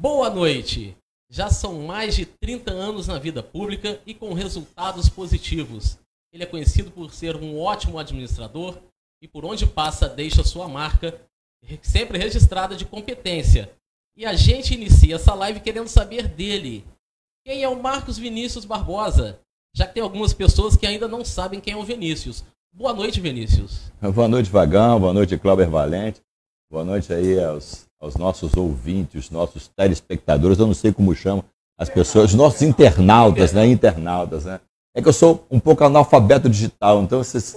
Boa noite! Já são mais de 30 anos na vida pública e com resultados positivos. Ele é conhecido por ser um ótimo administrador e por onde passa deixa sua marca, sempre registrada de competência. E a gente inicia essa live querendo saber dele. Quem é o Marcos Vinícius Barbosa? Já que tem algumas pessoas que ainda não sabem quem é o Vinícius. Boa noite, Vinícius. Boa noite, Vagão. Boa noite, Cláudio Valente. Boa noite aí aos aos nossos ouvintes, os nossos telespectadores, eu não sei como chama as pessoas, os nossos internautas, né? Internautas, né? É que eu sou um pouco analfabeto digital, então vocês.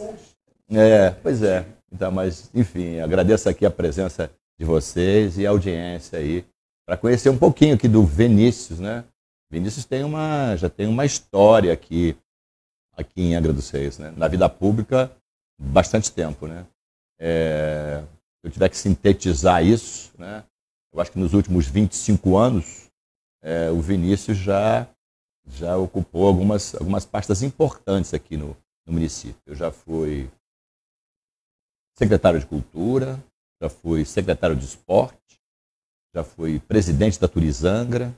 É, pois é. Então, mas, enfim, agradeço aqui a presença de vocês e a audiência aí, para conhecer um pouquinho aqui do Vinícius, né? Vinícius tem uma, já tem uma história aqui, aqui em Angra dos Reis, né? Na vida pública, bastante tempo, né? É, eu tiver que sintetizar isso, né? eu acho que nos últimos 25 anos, é, o Vinícius já, já ocupou algumas, algumas pastas importantes aqui no, no município. Eu já fui secretário de Cultura, já fui secretário de Esporte, já fui presidente da Turizangra,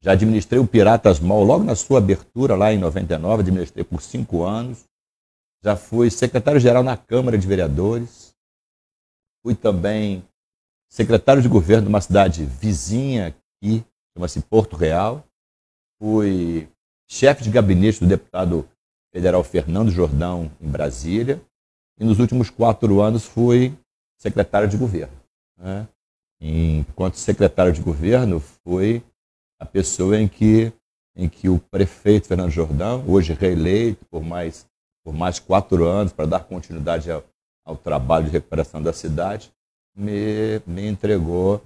já administrei o Piratas Mall logo na sua abertura, lá em 99, administrei por cinco anos. Já fui secretário-geral na Câmara de Vereadores fui também secretário de governo de uma cidade vizinha aqui, chama-se Porto Real. Fui chefe de gabinete do deputado federal Fernando Jordão, em Brasília. E nos últimos quatro anos fui secretário de governo. Né? Enquanto secretário de governo, fui a pessoa em que, em que o prefeito Fernando Jordão, hoje reeleito por mais, por mais quatro anos, para dar continuidade ao, ao trabalho de recuperação da cidade, me, me entregou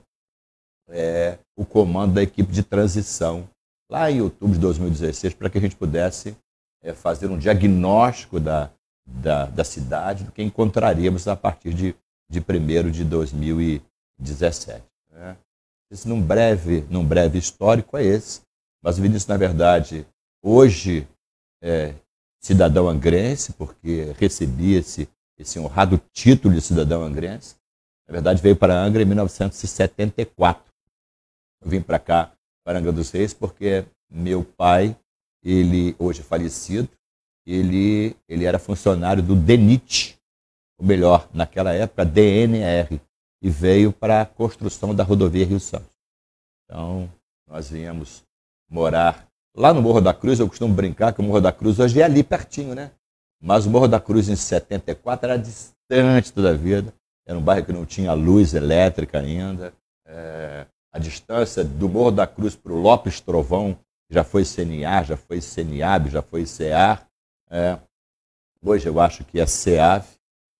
é, o comando da equipe de transição lá em outubro de 2016 para que a gente pudesse é, fazer um diagnóstico da, da, da, cidade, do que encontraríamos a partir de, de 1 de 2017. Né? Esse, num, breve, num breve histórico é esse, mas o Vinícius, na verdade, hoje é cidadão angrense, porque recebi esse, esse honrado título de cidadão angrense. Na verdade, veio para Angra em 1974. Eu vim para cá, para Angra dos Reis, porque meu pai, ele hoje falecido, ele, ele era funcionário do DENIT, ou melhor, naquela época, DNR, e veio para a construção da rodovia Rio Santos. Então, nós viemos morar lá no Morro da Cruz. Eu costumo brincar que o Morro da Cruz hoje é ali pertinho, né? Mas o Morro da Cruz, em 74, era distante, toda a vida Era um bairro que não tinha luz elétrica ainda. É, a distância do Morro da Cruz para o Lopes Trovão, já foi CNA, já foi CNAB, já foi CEAR. É, hoje eu acho que é CEAV,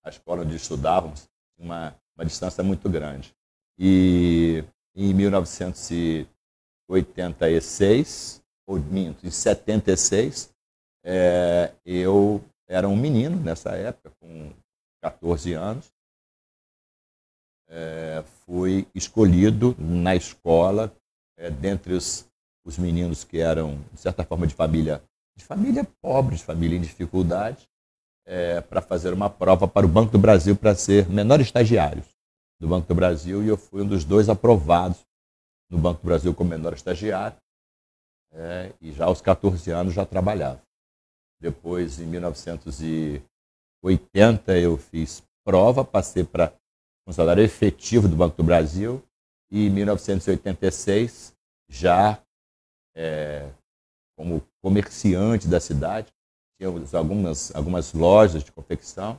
a escola onde estudávamos, uma, uma distância muito grande. E em 1986, ou minto, em 76, é, eu era um menino nessa época, com 14 anos. É, foi escolhido na escola, é, dentre os, os meninos que eram, de certa forma, de família, de família pobre, de família em dificuldade, é, para fazer uma prova para o Banco do Brasil para ser menor estagiário do Banco do Brasil e eu fui um dos dois aprovados no Banco do Brasil como menor estagiário é, e já aos 14 anos já trabalhava. Depois, em 1980, eu fiz prova, passei para um salário efetivo do Banco do Brasil. E em 1986, já é, como comerciante da cidade, tínhamos algumas, algumas lojas de confecção.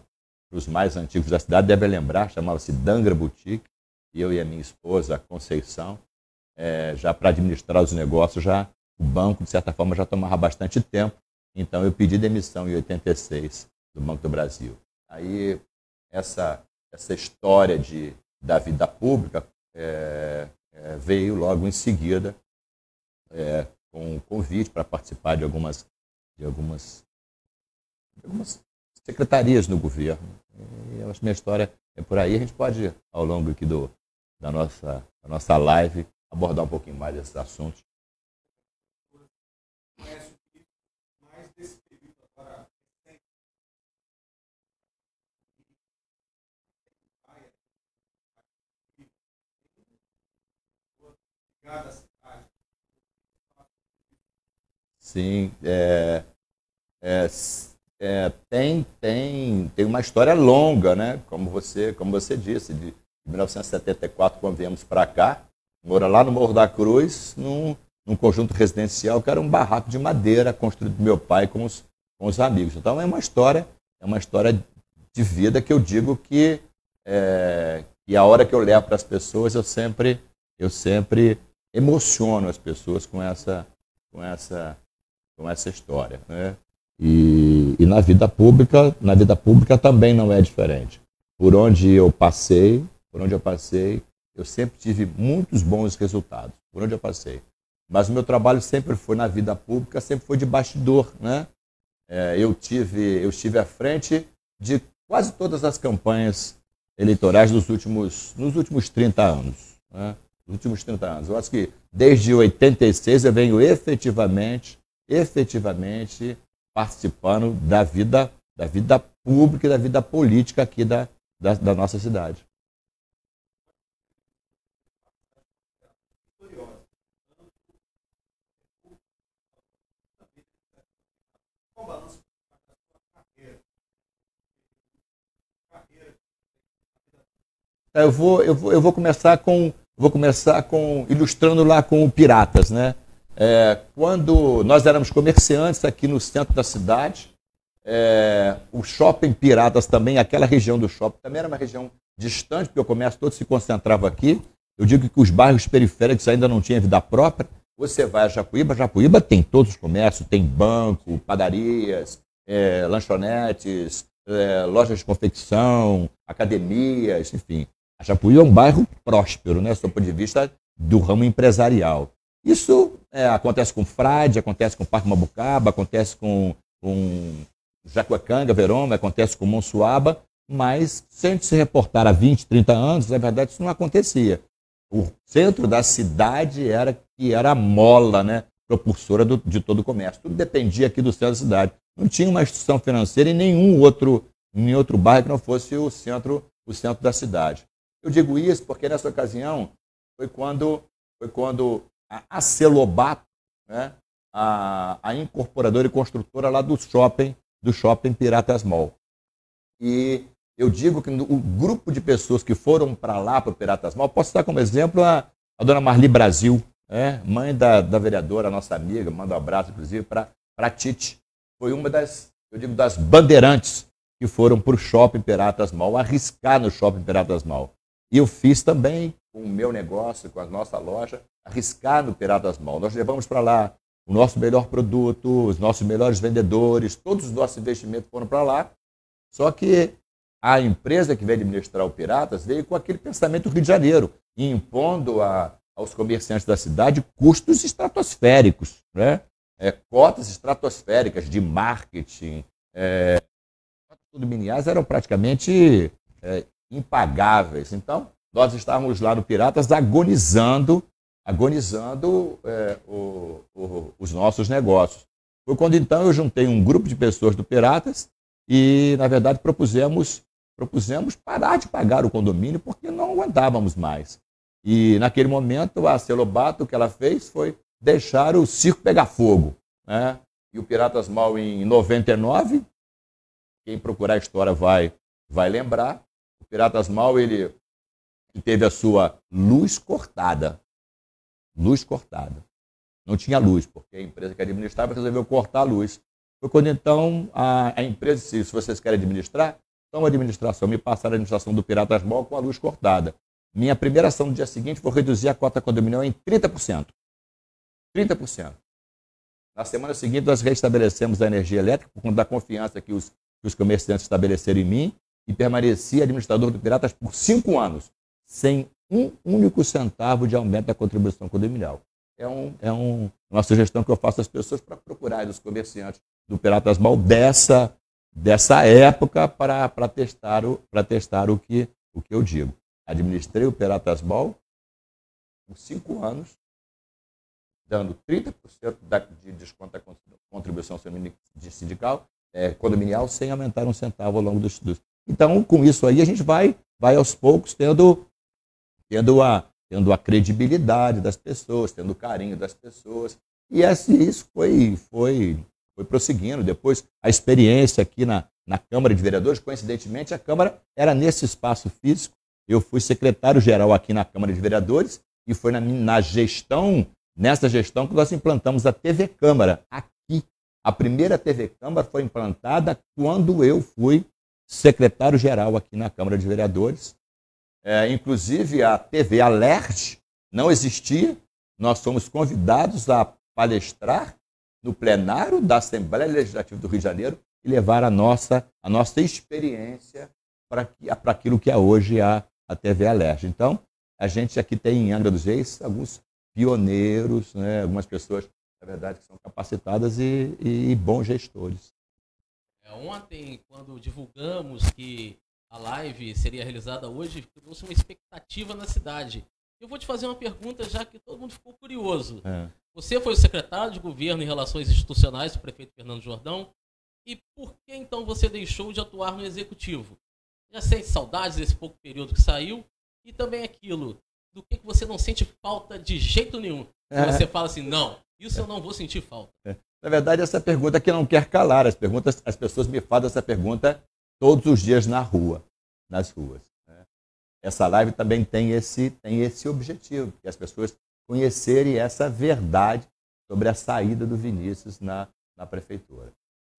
Os mais antigos da cidade devem lembrar, chamava-se Dangra Boutique. E eu e a minha esposa, a Conceição, é, já para administrar os negócios, já o banco, de certa forma, já tomava bastante tempo. Então eu pedi demissão em 86 do Banco do Brasil. Aí essa, essa história de, da vida pública é, é, veio logo em seguida é, com o um convite para participar de algumas, de algumas, de algumas secretarias no governo. E eu acho que minha história é por aí. A gente pode, ao longo aqui do, da, nossa, da nossa live, abordar um pouquinho mais esses assuntos Sim, é, é, é, tem, tem, tem uma história longa, né? Como você, como você disse, de 1974, quando viemos para cá, mora lá no Morro da Cruz, num, num conjunto residencial que era um barraco de madeira construído pelo meu pai com os, com os amigos. Então é uma história, é uma história de vida que eu digo que, é, que a hora que eu levo para as pessoas eu sempre, eu sempre emociono as pessoas com essa, com essa, com essa história. Né? E, e na vida pública, na vida pública também não é diferente. Por onde eu passei, por onde eu passei, eu sempre tive muitos bons resultados, por onde eu passei. Mas o meu trabalho sempre foi na vida pública, sempre foi de bastidor, né? É, eu tive, eu estive à frente de quase todas as campanhas eleitorais nos últimos, nos últimos 30 anos. Né? nos últimos 30 anos. Eu acho que desde 86 eu venho efetivamente, efetivamente participando da vida, da vida pública e da vida política aqui da, da, da nossa cidade. Eu vou, eu vou, eu vou começar com Vou começar com ilustrando lá com o Piratas, né? É, quando nós éramos comerciantes aqui no centro da cidade, é, o shopping Piratas também, aquela região do shopping, também era uma região distante, porque o comércio todo se concentrava aqui. Eu digo que os bairros periféricos ainda não tinham vida própria. Você vai a Jacuíba, Jacuíba tem todos os comércios, tem banco, padarias, é, lanchonetes, é, lojas de confecção, academias, enfim. Japuí é um bairro próspero, né, do ponto de vista do ramo empresarial. Isso é, acontece com Frade, acontece com Parque Mabucaba, acontece com, com Jacuecanga, Veroma, acontece com Monsuaba, mas se a gente se reportar há 20, 30 anos, na verdade isso não acontecia. O centro da cidade era que era a mola, né, propulsora do, de todo o comércio. Tudo dependia aqui do centro da cidade. Não tinha uma instituição financeira em nenhum outro, em outro bairro que não fosse o centro, o centro da cidade. Eu digo isso porque nessa ocasião foi quando, foi quando a Acelobato, né, a, a incorporadora e construtora lá do shopping, do shopping Piratas Mall. E eu digo que o grupo de pessoas que foram para lá, para o Piratas Mall, posso dar como exemplo a, a dona Marli Brasil, né, mãe da, da vereadora, nossa amiga, manda um abraço, inclusive, para a Tite. Foi uma das, eu digo, das bandeirantes que foram para o Shopping Piratas Mall, arriscar no Shopping Piratas Mall. E eu fiz também com o meu negócio, com a nossa loja, arriscar no Pirata das Mãos. Nós levamos para lá o nosso melhor produto, os nossos melhores vendedores, todos os nossos investimentos foram para lá. Só que a empresa que veio administrar o Piratas veio com aquele pensamento do Rio de Janeiro, impondo a, aos comerciantes da cidade custos estratosféricos, né? É, cotas estratosféricas de marketing. É, tudo miniás eram praticamente é, impagáveis. Então, nós estávamos lá no Piratas agonizando, agonizando é, o, o, os nossos negócios. Foi quando então eu juntei um grupo de pessoas do Piratas e, na verdade, propusemos, propusemos parar de pagar o condomínio porque não aguentávamos mais. E, naquele momento, a Celobato, o que ela fez foi deixar o circo pegar fogo. Né? E o Piratas Mal, em 99, quem procurar a história vai, vai lembrar, o Piratas Mal, ele teve a sua luz cortada. Luz cortada. Não tinha luz, porque a empresa que administrava resolveu cortar a luz. Foi quando então a, a empresa disse, se vocês querem administrar, toma administração. Me passaram a administração do Piratas Mal com a luz cortada. Minha primeira ação no dia seguinte foi reduzir a cota condominial em 30%. 30%. Na semana seguinte, nós restabelecemos a energia elétrica, por conta da confiança que os, que os comerciantes estabeleceram em mim e permaneci administrador do Piratas por cinco anos, sem um único centavo de aumento da contribuição condominial. É, um, é um, uma sugestão que eu faço às pessoas para procurarem os comerciantes do Piratas Mal dessa, dessa época para testar, o, testar o, que, o que eu digo. Administrei o Piratas Mal por cinco anos, dando 30% da, de desconto da contribuição sindical, é, condominial sem aumentar um centavo ao longo dos, dos, então, com isso aí, a gente vai, vai aos poucos tendo, tendo, a, tendo a credibilidade das pessoas, tendo o carinho das pessoas. E esse, isso foi, foi, foi prosseguindo. Depois, a experiência aqui na, na Câmara de Vereadores, coincidentemente, a Câmara era nesse espaço físico. Eu fui secretário-geral aqui na Câmara de Vereadores e foi na, na gestão, nessa gestão, que nós implantamos a TV Câmara aqui. A primeira TV Câmara foi implantada quando eu fui secretário-geral aqui na Câmara de Vereadores. É, inclusive, a TV Alert não existia. Nós fomos convidados a palestrar no plenário da Assembleia Legislativa do Rio de Janeiro e levar a nossa, a nossa experiência para aquilo que é hoje a, a TV Alert. Então, a gente aqui tem em Angra dos Reis alguns pioneiros, né, algumas pessoas, na verdade, que são capacitadas e, e, e bons gestores ontem, quando divulgamos que a live seria realizada hoje, trouxe uma expectativa na cidade. Eu vou te fazer uma pergunta, já que todo mundo ficou curioso. É. Você foi o secretário de governo em relações institucionais do prefeito Fernando Jordão. E por que então você deixou de atuar no executivo? Já sente saudades desse pouco período que saiu? E também aquilo, do que, que você não sente falta de jeito nenhum? É. Você fala assim, não, isso eu não vou sentir falta. É. Na verdade, essa pergunta é que não quer calar. As, perguntas, as pessoas me fazem essa pergunta todos os dias na rua, nas ruas. Né? Essa live também tem esse, tem esse objetivo, que as pessoas conhecerem essa verdade sobre a saída do Vinícius na, na prefeitura.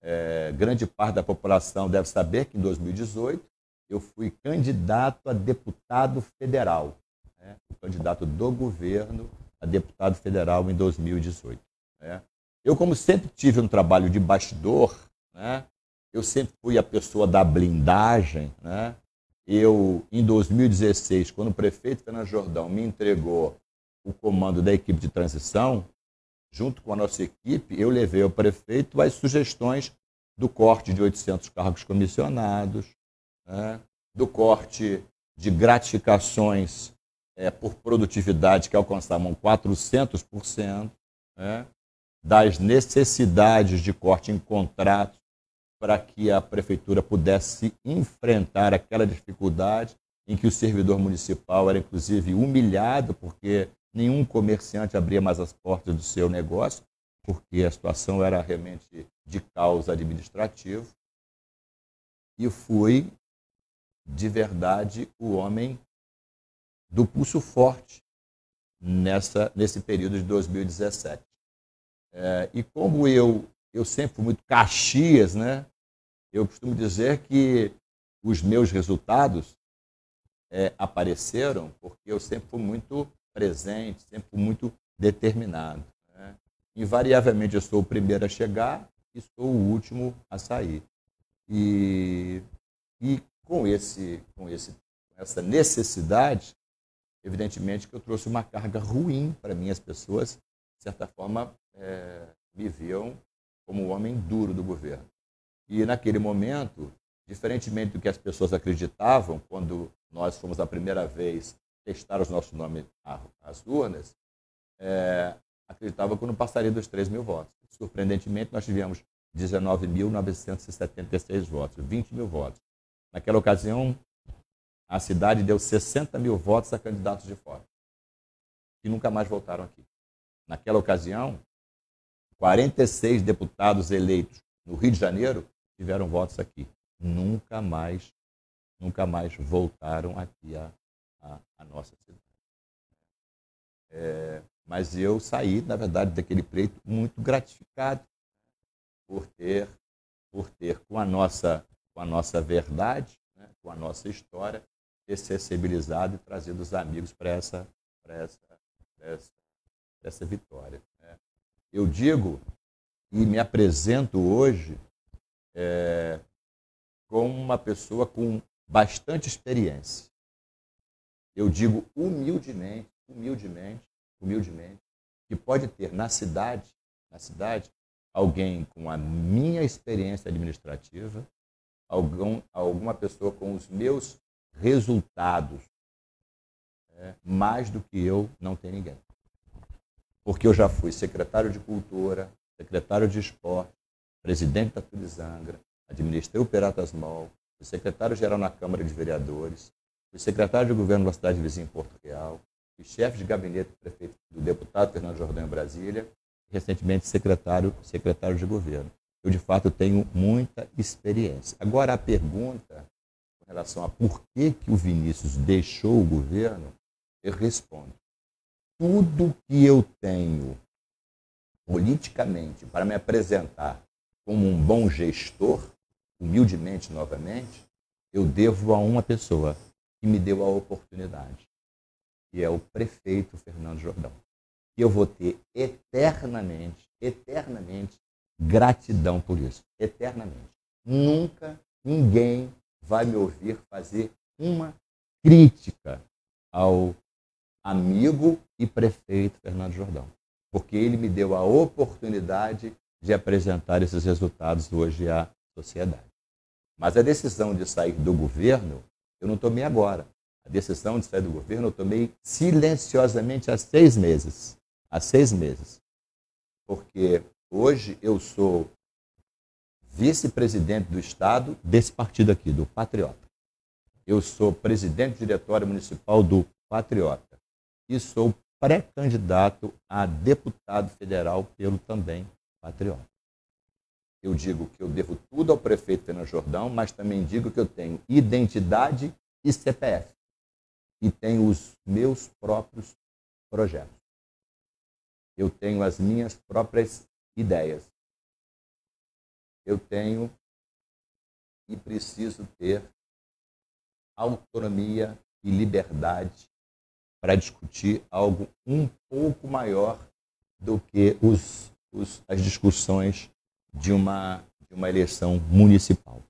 É, grande parte da população deve saber que em 2018 eu fui candidato a deputado federal, né? o candidato do governo a deputado federal em 2018. Né? Eu, como sempre tive um trabalho de bastidor, né? eu sempre fui a pessoa da blindagem. Né? Eu, em 2016, quando o prefeito Fernando Jordão me entregou o comando da equipe de transição, junto com a nossa equipe, eu levei ao prefeito as sugestões do corte de 800 cargos comissionados, né? do corte de gratificações é, por produtividade que é alcançavam 400% né, das necessidades de corte em contratos para que a prefeitura pudesse enfrentar aquela dificuldade em que o servidor municipal era inclusive humilhado porque nenhum comerciante abria mais as portas do seu negócio, porque a situação era realmente de caos administrativo. E fui de verdade o homem do pulso forte nessa, nesse período de 2017. É, e como eu, eu sempre fui muito caxias, né? Eu costumo dizer que os meus resultados é, apareceram porque eu sempre fui muito presente, sempre fui muito determinado. Né? Invariavelmente eu sou o primeiro a chegar e sou o último a sair. E, e com, esse, com esse, essa necessidade Evidentemente que eu trouxe uma carga ruim para mim, as pessoas, de certa forma, é, me viam como um homem duro do governo. E naquele momento, diferentemente do que as pessoas acreditavam quando nós fomos a primeira vez testar os nossos nomes às urnas, é, acreditava que não passaria dos 3 mil votos. Surpreendentemente, nós tivemos 19.976 votos, 20 mil votos. Naquela ocasião, a cidade deu 60 mil votos a candidatos de fora, que nunca mais voltaram aqui. Naquela ocasião, 46 deputados eleitos no Rio de Janeiro tiveram votos aqui. Nunca mais, nunca mais voltaram aqui a, a, a nossa cidade. É, mas eu saí, na verdade, daquele pleito muito gratificado por ter, por ter com a nossa, com a nossa verdade, né, com a nossa história, ser sensibilizado e trazido os amigos para essa, essa, essa, essa vitória. Né? Eu digo e me apresento hoje é, como uma pessoa com bastante experiência. Eu digo humildemente, humildemente, humildemente, que pode ter na cidade, na cidade, alguém com a minha experiência administrativa, algum, alguma pessoa com os meus resultados. É. Mais do que eu, não tem ninguém. Porque eu já fui secretário de Cultura, secretário de Esporte, presidente da Turizangra, administrei o Peratas Mall, fui secretário-geral na Câmara de Vereadores, fui secretário de governo da cidade vizinha em Porto Real, fui chefe de gabinete do, prefeito, do deputado Fernando Jordão em Brasília, e recentemente secretário, secretário de governo. Eu, de fato, tenho muita experiência. Agora, a pergunta com relação a por que, que o Vinícius deixou o governo, eu respondo. Tudo que eu tenho politicamente para me apresentar como um bom gestor, humildemente novamente, eu devo a uma pessoa que me deu a oportunidade, que é o prefeito Fernando Jordão. E eu vou ter eternamente, eternamente gratidão por isso, eternamente. Nunca ninguém vai me ouvir fazer uma crítica ao amigo e prefeito Fernando Jordão, porque ele me deu a oportunidade de apresentar esses resultados hoje à sociedade. Mas a decisão de sair do governo, eu não tomei agora. A decisão de sair do governo eu tomei silenciosamente há seis meses. Há seis meses. Porque hoje eu sou vice-presidente do Estado desse partido aqui, do Patriota. Eu sou presidente do diretório municipal do Patriota e sou pré-candidato a deputado federal pelo também Patriota. Eu digo que eu devo tudo ao prefeito Fernando Jordão, mas também digo que eu tenho identidade e CPF. E tenho os meus próprios projetos. Eu tenho as minhas próprias ideias eu tenho e preciso ter autonomia e liberdade para discutir algo um pouco maior do que os, os, as discussões de uma, de uma eleição municipal.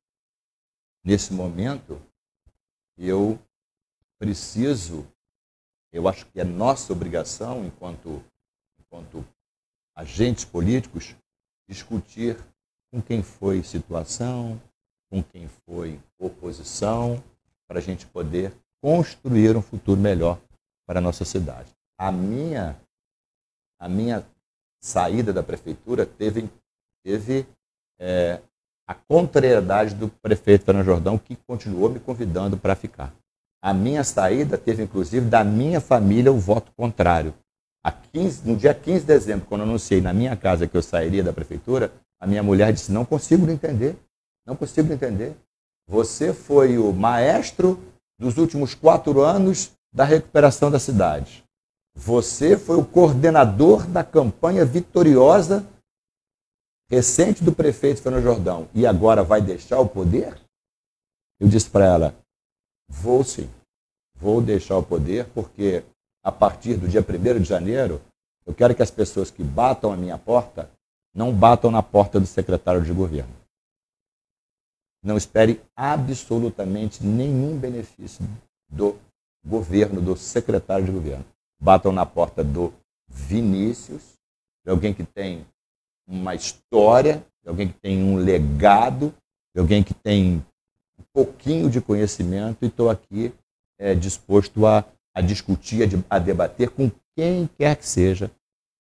Nesse momento, eu preciso, eu acho que é nossa obrigação, enquanto, enquanto agentes políticos, discutir com quem foi situação, com quem foi oposição, para a gente poder construir um futuro melhor para a nossa cidade. A minha, a minha saída da prefeitura teve, teve é, a contrariedade do prefeito Fernando Jordão, que continuou me convidando para ficar. A minha saída teve, inclusive, da minha família o voto contrário. 15, no dia 15 de dezembro, quando eu anunciei na minha casa que eu sairia da prefeitura, a minha mulher disse: Não consigo entender, não consigo entender. Você foi o maestro dos últimos quatro anos da recuperação da cidade. Você foi o coordenador da campanha vitoriosa recente do prefeito Fernando Jordão e agora vai deixar o poder? Eu disse para ela: Vou sim, vou deixar o poder porque a partir do dia 1 de janeiro eu quero que as pessoas que batam a minha porta não batam na porta do secretário de governo. Não esperem absolutamente nenhum benefício do governo, do secretário de governo. Batam na porta do Vinícius, de alguém que tem uma história, de alguém que tem um legado, de alguém que tem um pouquinho de conhecimento e estou aqui é, disposto a, a discutir, a, a debater com quem quer que seja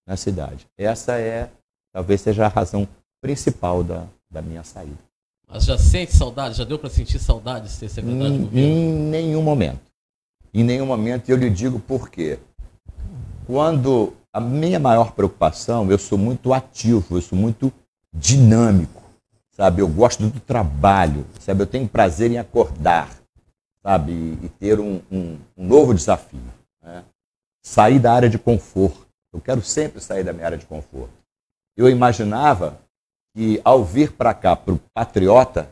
na cidade. Essa é Talvez seja a razão principal da, da minha saída. Mas já sente saudade? Já deu para sentir saudade de ser secretário em, de governo? Em nenhum momento. Em nenhum momento. E eu lhe digo por quê. Quando a minha maior preocupação, eu sou muito ativo, eu sou muito dinâmico, sabe? Eu gosto do trabalho, sabe? Eu tenho prazer em acordar, sabe? E ter um, um, um novo desafio. Né? Sair da área de conforto. Eu quero sempre sair da minha área de conforto. Eu imaginava que ao vir para cá, para o Patriota,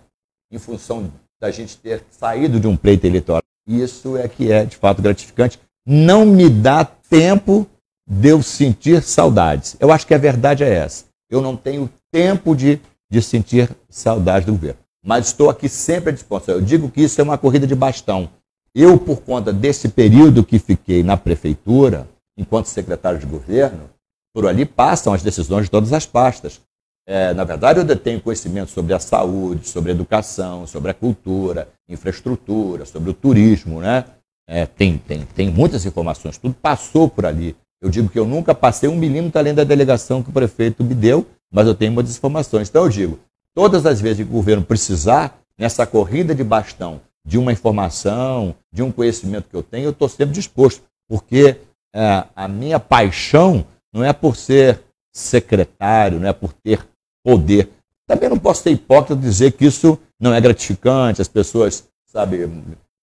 em função da gente ter saído de um pleito eleitoral, isso é que é de fato gratificante. Não me dá tempo de eu sentir saudades. Eu acho que a verdade é essa. Eu não tenho tempo de, de sentir saudades do governo. Mas estou aqui sempre à disposição. Eu digo que isso é uma corrida de bastão. Eu, por conta desse período que fiquei na prefeitura, enquanto secretário de governo, por ali passam as decisões de todas as pastas. É, na verdade, eu detenho conhecimento sobre a saúde, sobre a educação, sobre a cultura, infraestrutura, sobre o turismo, né? É, tem, tem, tem muitas informações, tudo passou por ali. Eu digo que eu nunca passei um milímetro além da delegação que o prefeito me deu, mas eu tenho muitas informações. Então eu digo, todas as vezes que o governo precisar, nessa corrida de bastão, de uma informação, de um conhecimento que eu tenho, eu estou sempre disposto, porque é, a minha paixão não é por ser secretário, não é por ter poder. Também não posso ser hipócrita dizer que isso não é gratificante, as pessoas, sabe,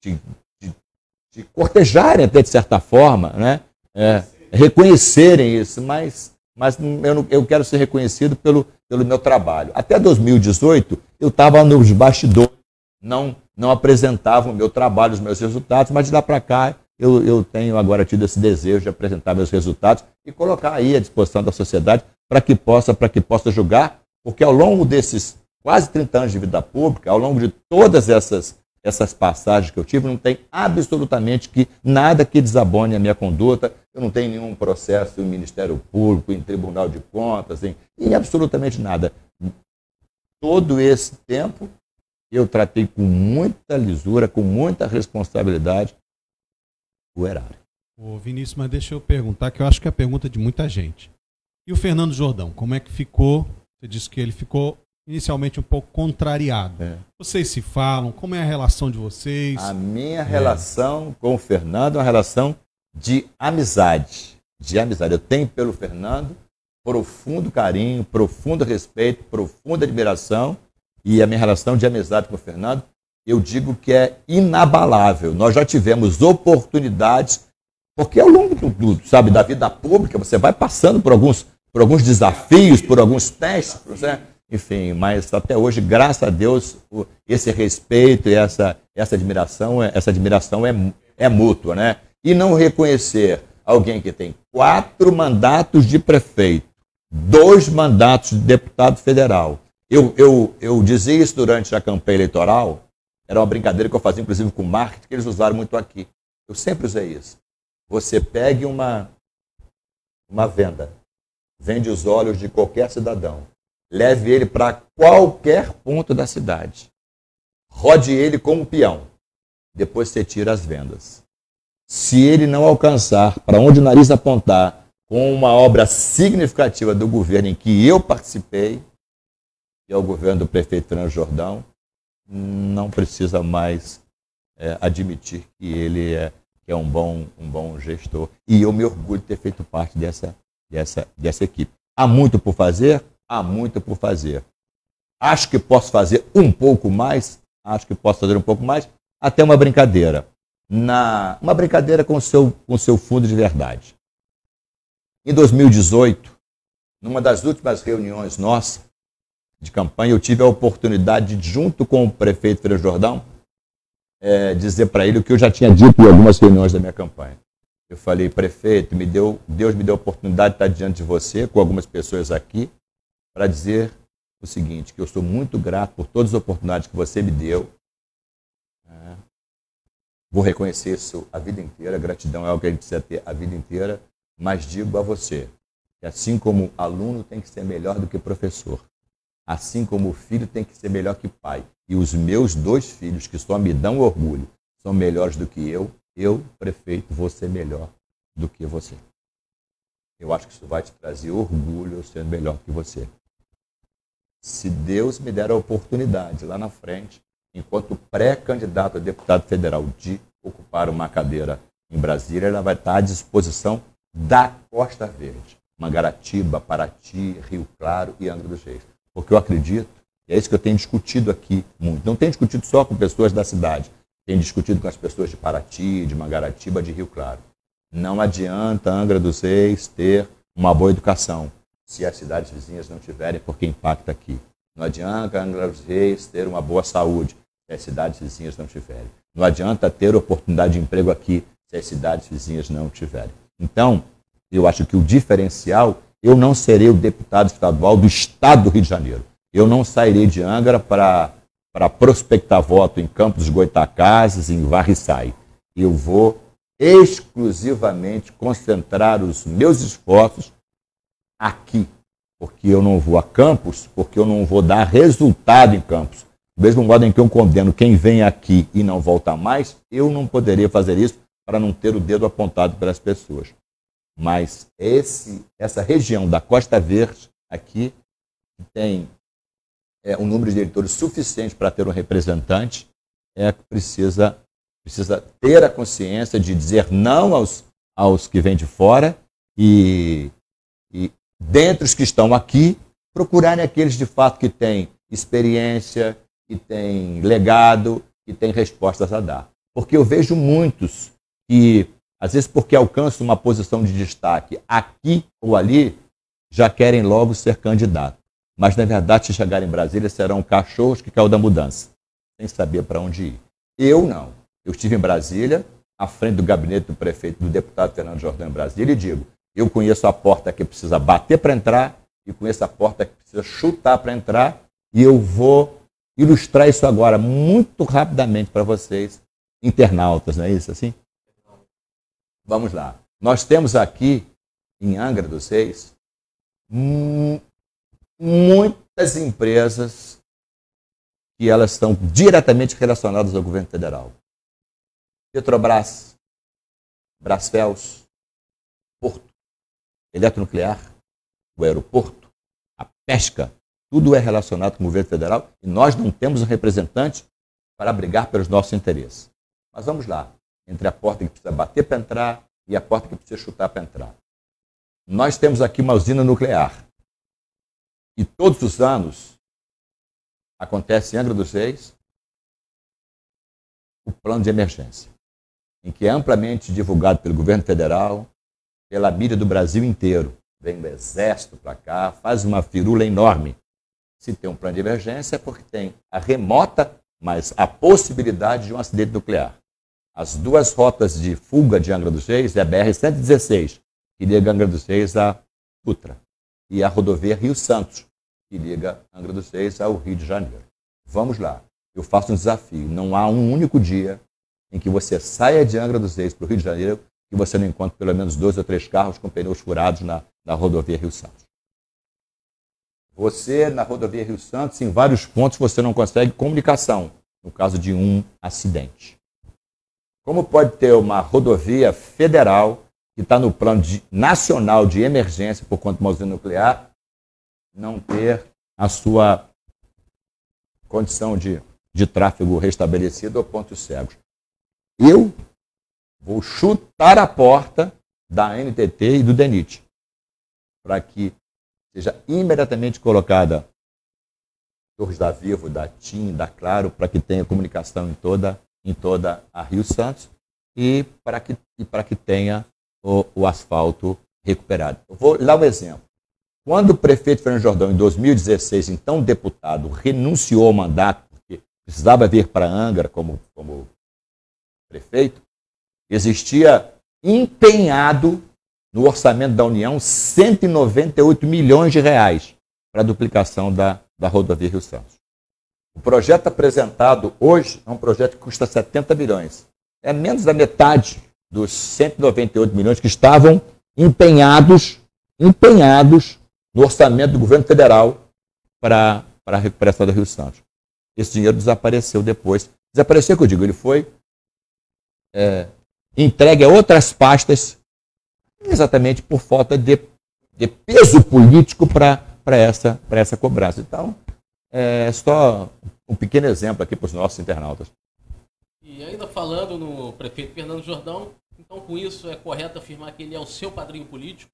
te, te, te cortejarem até de certa forma, né? É, reconhecerem isso, mas, mas eu, não, eu quero ser reconhecido pelo, pelo meu trabalho. Até 2018, eu estava nos bastidores, não, não apresentava o meu trabalho, os meus resultados, mas de lá para cá eu, eu tenho agora tido esse desejo de apresentar meus resultados e colocar aí à disposição da sociedade para que possa, para que possa julgar, porque ao longo desses quase 30 anos de vida pública, ao longo de todas essas essas passagens que eu tive, não tem absolutamente que nada que desabone a minha conduta. Eu não tenho nenhum processo em Ministério Público, em Tribunal de Contas, em, em absolutamente nada. Todo esse tempo eu tratei com muita lisura, com muita responsabilidade o erário. Ô, Vinícius, mas deixa eu perguntar, que eu acho que é a pergunta de muita gente. E o Fernando Jordão, como é que ficou? Você disse que ele ficou inicialmente um pouco contrariado. É. Vocês se falam? Como é a relação de vocês? A minha é. relação com o Fernando é uma relação de amizade. De amizade. Eu tenho pelo Fernando profundo carinho, profundo respeito, profunda admiração e a minha relação de amizade com o Fernando eu digo que é inabalável. Nós já tivemos oportunidades, porque ao longo do, do, sabe, da vida pública você vai passando por alguns, por alguns desafios, por alguns testes, né? enfim, mas até hoje, graças a Deus, esse respeito e essa, essa admiração, é, essa admiração é, é mútua, né? E não reconhecer alguém que tem quatro mandatos de prefeito, dois mandatos de deputado federal. Eu, eu, eu dizia isso durante a campanha eleitoral, era uma brincadeira que eu fazia, inclusive, com marketing, que eles usaram muito aqui. Eu sempre usei isso. Você pegue uma, uma venda, vende os olhos de qualquer cidadão, leve ele para qualquer ponto da cidade, rode ele como peão, depois você tira as vendas. Se ele não alcançar para onde o nariz apontar com uma obra significativa do governo em que eu participei, que é o governo do prefeito transjordão Jordão, não precisa mais é, admitir que ele é, que é um, bom, um bom gestor. E eu me orgulho de ter feito parte dessa, dessa, dessa equipe. Há muito por fazer? Há muito por fazer. Acho que posso fazer um pouco mais? Acho que posso fazer um pouco mais. Até uma brincadeira. Na, uma brincadeira com o seu, com seu fundo de verdade. Em 2018, numa das últimas reuniões nossas, de campanha, eu tive a oportunidade, junto com o prefeito Freire Jordão, é, dizer para ele o que eu já tinha dito em algumas reuniões da minha campanha. Eu falei, prefeito, me deu, Deus me deu a oportunidade de estar diante de você, com algumas pessoas aqui, para dizer o seguinte, que eu sou muito grato por todas as oportunidades que você me deu. Né? Vou reconhecer isso a vida inteira, gratidão é algo que a gente precisa ter a vida inteira, mas digo a você que assim como aluno tem que ser melhor do que professor assim como o filho tem que ser melhor que o pai, e os meus dois filhos, que só me dão orgulho, são melhores do que eu, eu, prefeito, vou ser melhor do que você. Eu acho que isso vai te trazer orgulho eu sendo melhor que você. Se Deus me der a oportunidade lá na frente, enquanto pré-candidato a deputado federal, de ocupar uma cadeira em Brasília, ela vai estar à disposição da Costa Verde. Mangaratiba, Paraty, Rio Claro e Angra dos Reis porque eu acredito, e é isso que eu tenho discutido aqui muito. Não tenho discutido só com pessoas da cidade, tenho discutido com as pessoas de Paraty, de Mangaratiba, de Rio Claro. Não adianta Angra dos Reis ter uma boa educação se as cidades vizinhas não tiverem, porque impacta aqui. Não adianta Angra dos Reis ter uma boa saúde se as cidades vizinhas não tiverem. Não adianta ter oportunidade de emprego aqui se as cidades vizinhas não tiverem. Então, eu acho que o diferencial eu não serei o deputado estadual do Estado do Rio de Janeiro. Eu não sairei de Angra para prospectar voto em Campos Goitacazes, em Varriçai. Eu vou exclusivamente concentrar os meus esforços aqui, porque eu não vou a Campos, porque eu não vou dar resultado em Campos. Do mesmo modo em que eu condeno quem vem aqui e não volta mais, eu não poderia fazer isso para não ter o dedo apontado pelas pessoas. Mas esse, essa região da Costa Verde aqui tem é, um número de eleitores suficiente para ter um representante, é precisa, precisa ter a consciência de dizer não aos, aos que vêm de fora e, e dentre os que estão aqui, procurarem aqueles de fato que têm experiência, que têm legado, que têm respostas a dar. Porque eu vejo muitos que às vezes, porque alcança uma posição de destaque aqui ou ali, já querem logo ser candidato. Mas, na verdade, se chegar em Brasília, serão cachorros que caiu da mudança, sem saber para onde ir. Eu não. Eu estive em Brasília, à frente do gabinete do prefeito, do deputado Fernando Jordão em Brasília, e digo: eu conheço a porta que precisa bater para entrar, e conheço a porta que precisa chutar para entrar, e eu vou ilustrar isso agora muito rapidamente para vocês, internautas, não é isso assim? Vamos lá. Nós temos aqui em Angra dos Reis muitas empresas que elas estão diretamente relacionadas ao governo federal. Petrobras, Brasfels, Porto, Eletronuclear, o aeroporto, a pesca, tudo é relacionado com o governo federal e nós não temos um representante para brigar pelos nossos interesses. Mas vamos lá entre a porta que precisa bater para entrar e a porta que precisa chutar para entrar. Nós temos aqui uma usina nuclear. E todos os anos acontece em Angra dos Reis o plano de emergência, em que é amplamente divulgado pelo governo federal, pela mídia do Brasil inteiro. Vem o exército para cá, faz uma firula enorme. Se tem um plano de emergência é porque tem a remota, mas a possibilidade de um acidente nuclear. As duas rotas de fuga de Angra dos Reis é a BR-116, que liga Angra dos Reis a Putra, e a rodovia Rio Santos, que liga Angra dos Reis ao Rio de Janeiro. Vamos lá. Eu faço um desafio. Não há um único dia em que você saia de Angra dos Reis para o Rio de Janeiro que você não encontre pelo menos dois ou três carros com pneus furados na, na rodovia Rio Santos. Você, na rodovia Rio Santos, em vários pontos você não consegue comunicação, no caso de um acidente. Como pode ter uma rodovia federal que está no plano de, nacional de emergência por conta de uma usina nuclear não ter a sua condição de, de tráfego restabelecida ou pontos cegos? Eu vou chutar a porta da NTT e do DENIT para que seja imediatamente colocada Torres da Vivo, da TIM, da Claro, para que tenha comunicação em toda em toda a Rio Santos e para que, e para que tenha o, o asfalto recuperado. vou dar um exemplo. Quando o prefeito Fernando Jordão, em 2016, então deputado, renunciou ao mandato, porque precisava vir para Angra como, como prefeito, existia empenhado no orçamento da União 198 milhões de reais para a duplicação da, da rodovia Rio Santos. O projeto apresentado hoje é um projeto que custa 70 milhões. É menos da metade dos 198 milhões que estavam empenhados, empenhados no orçamento do governo federal para a recuperação do Rio Santos. Esse dinheiro desapareceu depois. Desapareceu, que eu digo, ele foi é, entregue a outras pastas exatamente por falta de, de peso político para essa, essa cobrança. Então, é só um pequeno exemplo aqui para os nossos internautas. E ainda falando no prefeito Fernando Jordão, então com isso é correto afirmar que ele é o seu padrinho político?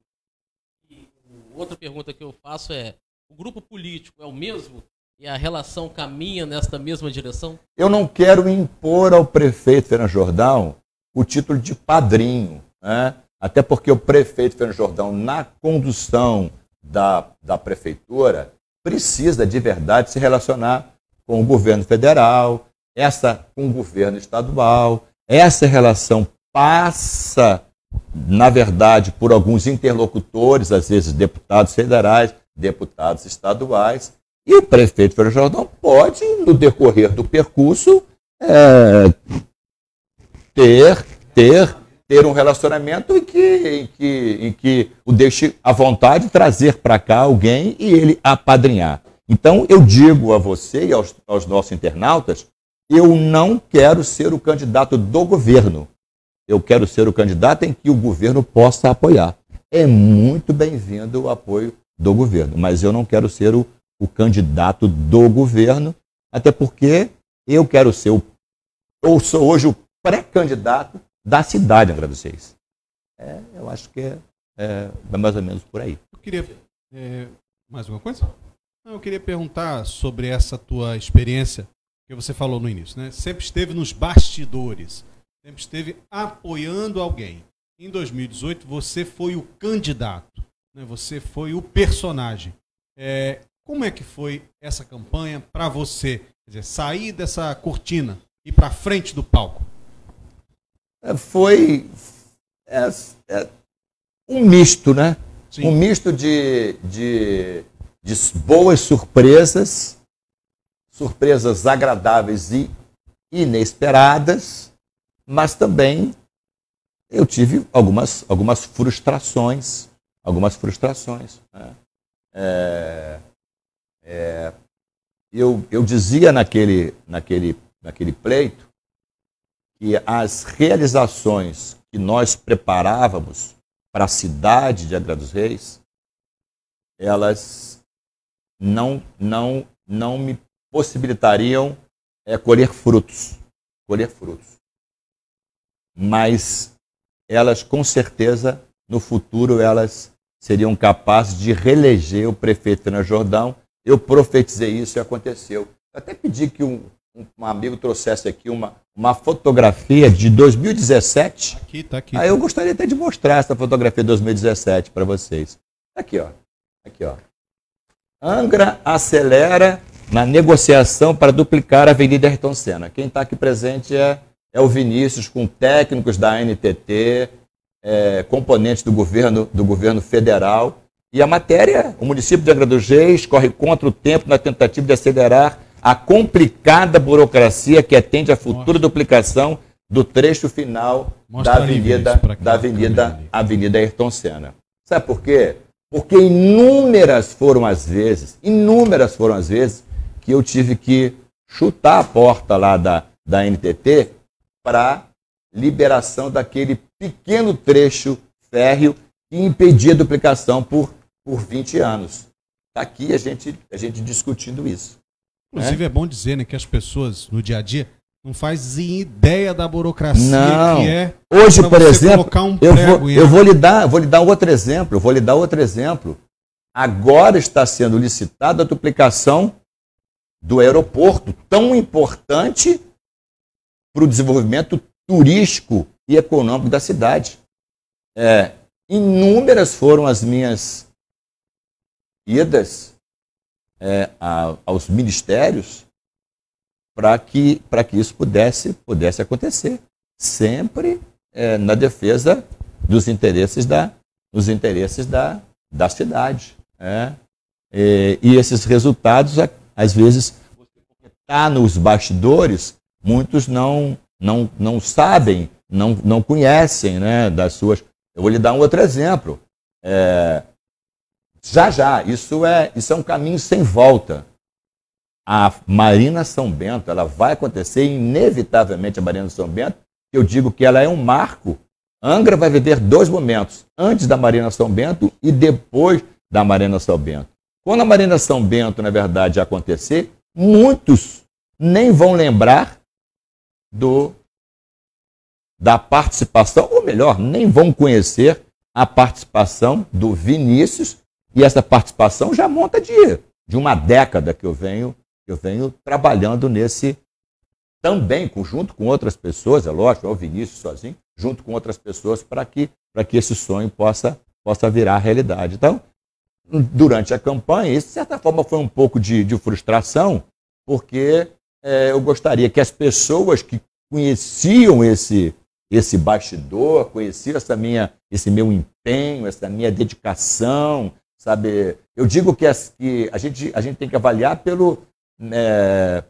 E outra pergunta que eu faço é: o grupo político é o mesmo e a relação caminha nesta mesma direção? Eu não quero impor ao prefeito Fernando Jordão o título de padrinho, né? até porque o prefeito Fernando Jordão, na condução da, da prefeitura, precisa de verdade se relacionar com o governo federal, essa com o governo estadual. Essa relação passa, na verdade, por alguns interlocutores, às vezes deputados federais, deputados estaduais, e o prefeito Feira Jordão pode, no decorrer do percurso, é, ter, ter ter um relacionamento em que, em que, em que o deixe à vontade trazer para cá alguém e ele apadrinhar. Então, eu digo a você e aos, aos nossos internautas, eu não quero ser o candidato do governo. Eu quero ser o candidato em que o governo possa apoiar. É muito bem-vindo o apoio do governo, mas eu não quero ser o, o candidato do governo, até porque eu quero ser o, ou sou hoje o pré-candidato da cidade de Angra dos Reis. É, eu acho que é, é, é, mais ou menos por aí. Eu queria. É, mais uma coisa? eu queria perguntar sobre essa tua experiência que você falou no início, né? Sempre esteve nos bastidores, sempre esteve apoiando alguém. Em 2018, você foi o candidato, né? você foi o personagem. É, como é que foi essa campanha para você? Quer dizer, sair dessa cortina e para frente do palco? foi é, é, um misto, né? Sim. Um misto de, de, de boas surpresas, surpresas agradáveis e inesperadas, mas também eu tive algumas, algumas frustrações, algumas frustrações. Né? É, é, eu, eu dizia naquele, naquele, naquele pleito que as realizações que nós preparávamos para a cidade de Angra dos Reis, elas não, não, não me possibilitariam é, colher frutos, colher frutos. Mas elas, com certeza, no futuro, elas seriam capazes de reeleger o prefeito na Jordão. Eu profetizei isso e aconteceu. Eu até pedi que um, um amigo trouxesse aqui uma, uma fotografia de 2017. Aqui, tá aqui. Aí ah, eu gostaria até de mostrar essa fotografia de 2017 para vocês. Aqui, ó. Aqui, ó. Angra acelera na negociação para duplicar a Avenida Ayrton Senna. Quem está aqui presente é, é o Vinícius, com técnicos da NTT, é, componentes do governo, do governo federal. E a matéria, o município de Angra dos Reis corre contra o tempo na tentativa de acelerar a complicada burocracia que atende à futura Mostra. duplicação do trecho final Mostra da Avenida, da Avenida, Avenida Ayrton Senna. Sabe por quê? Porque inúmeras foram as vezes, inúmeras foram as vezes que eu tive que chutar a porta lá da, da NTT para liberação daquele pequeno trecho férreo que impedia a duplicação por, por 20 anos. Está aqui a gente, a gente discutindo isso. Inclusive, é? é bom dizer né, que as pessoas no dia a dia não fazem ideia da burocracia não. que é. Hoje, por exemplo, um eu, vou, eu vou lhe dar, vou lhe dar outro exemplo. Eu vou lhe dar outro exemplo. Agora está sendo licitada a duplicação do aeroporto, tão importante para o desenvolvimento turístico e econômico da cidade. É, inúmeras foram as minhas idas é, a, aos ministérios para que, que isso pudesse, pudesse acontecer, sempre é, na defesa dos interesses da, dos interesses da, da cidade. É? E, e, esses resultados, às vezes, está nos bastidores, muitos não, não, não sabem, não, não conhecem né, das suas. Eu vou lhe dar um outro exemplo. É, já, já. Isso é, isso é um caminho sem volta. A Marina São Bento, ela vai acontecer inevitavelmente a Marina São Bento. Eu digo que ela é um marco. Angra vai viver dois momentos, antes da Marina São Bento e depois da Marina São Bento. Quando a Marina São Bento, na verdade, acontecer, muitos nem vão lembrar do da participação, ou melhor, nem vão conhecer a participação do Vinícius e essa participação já monta de, de uma década que eu venho, eu venho trabalhando nesse também, junto com outras pessoas, é lógico, é o Vinícius sozinho, junto com outras pessoas, para que, que esse sonho possa, possa virar realidade. Então, durante a campanha, isso de certa forma foi um pouco de, de frustração, porque é, eu gostaria que as pessoas que conheciam esse, esse bastidor, conheciam essa minha, esse meu empenho, essa minha dedicação, Sabe, eu digo que, as, que a, gente, a gente tem que avaliar pelo, é,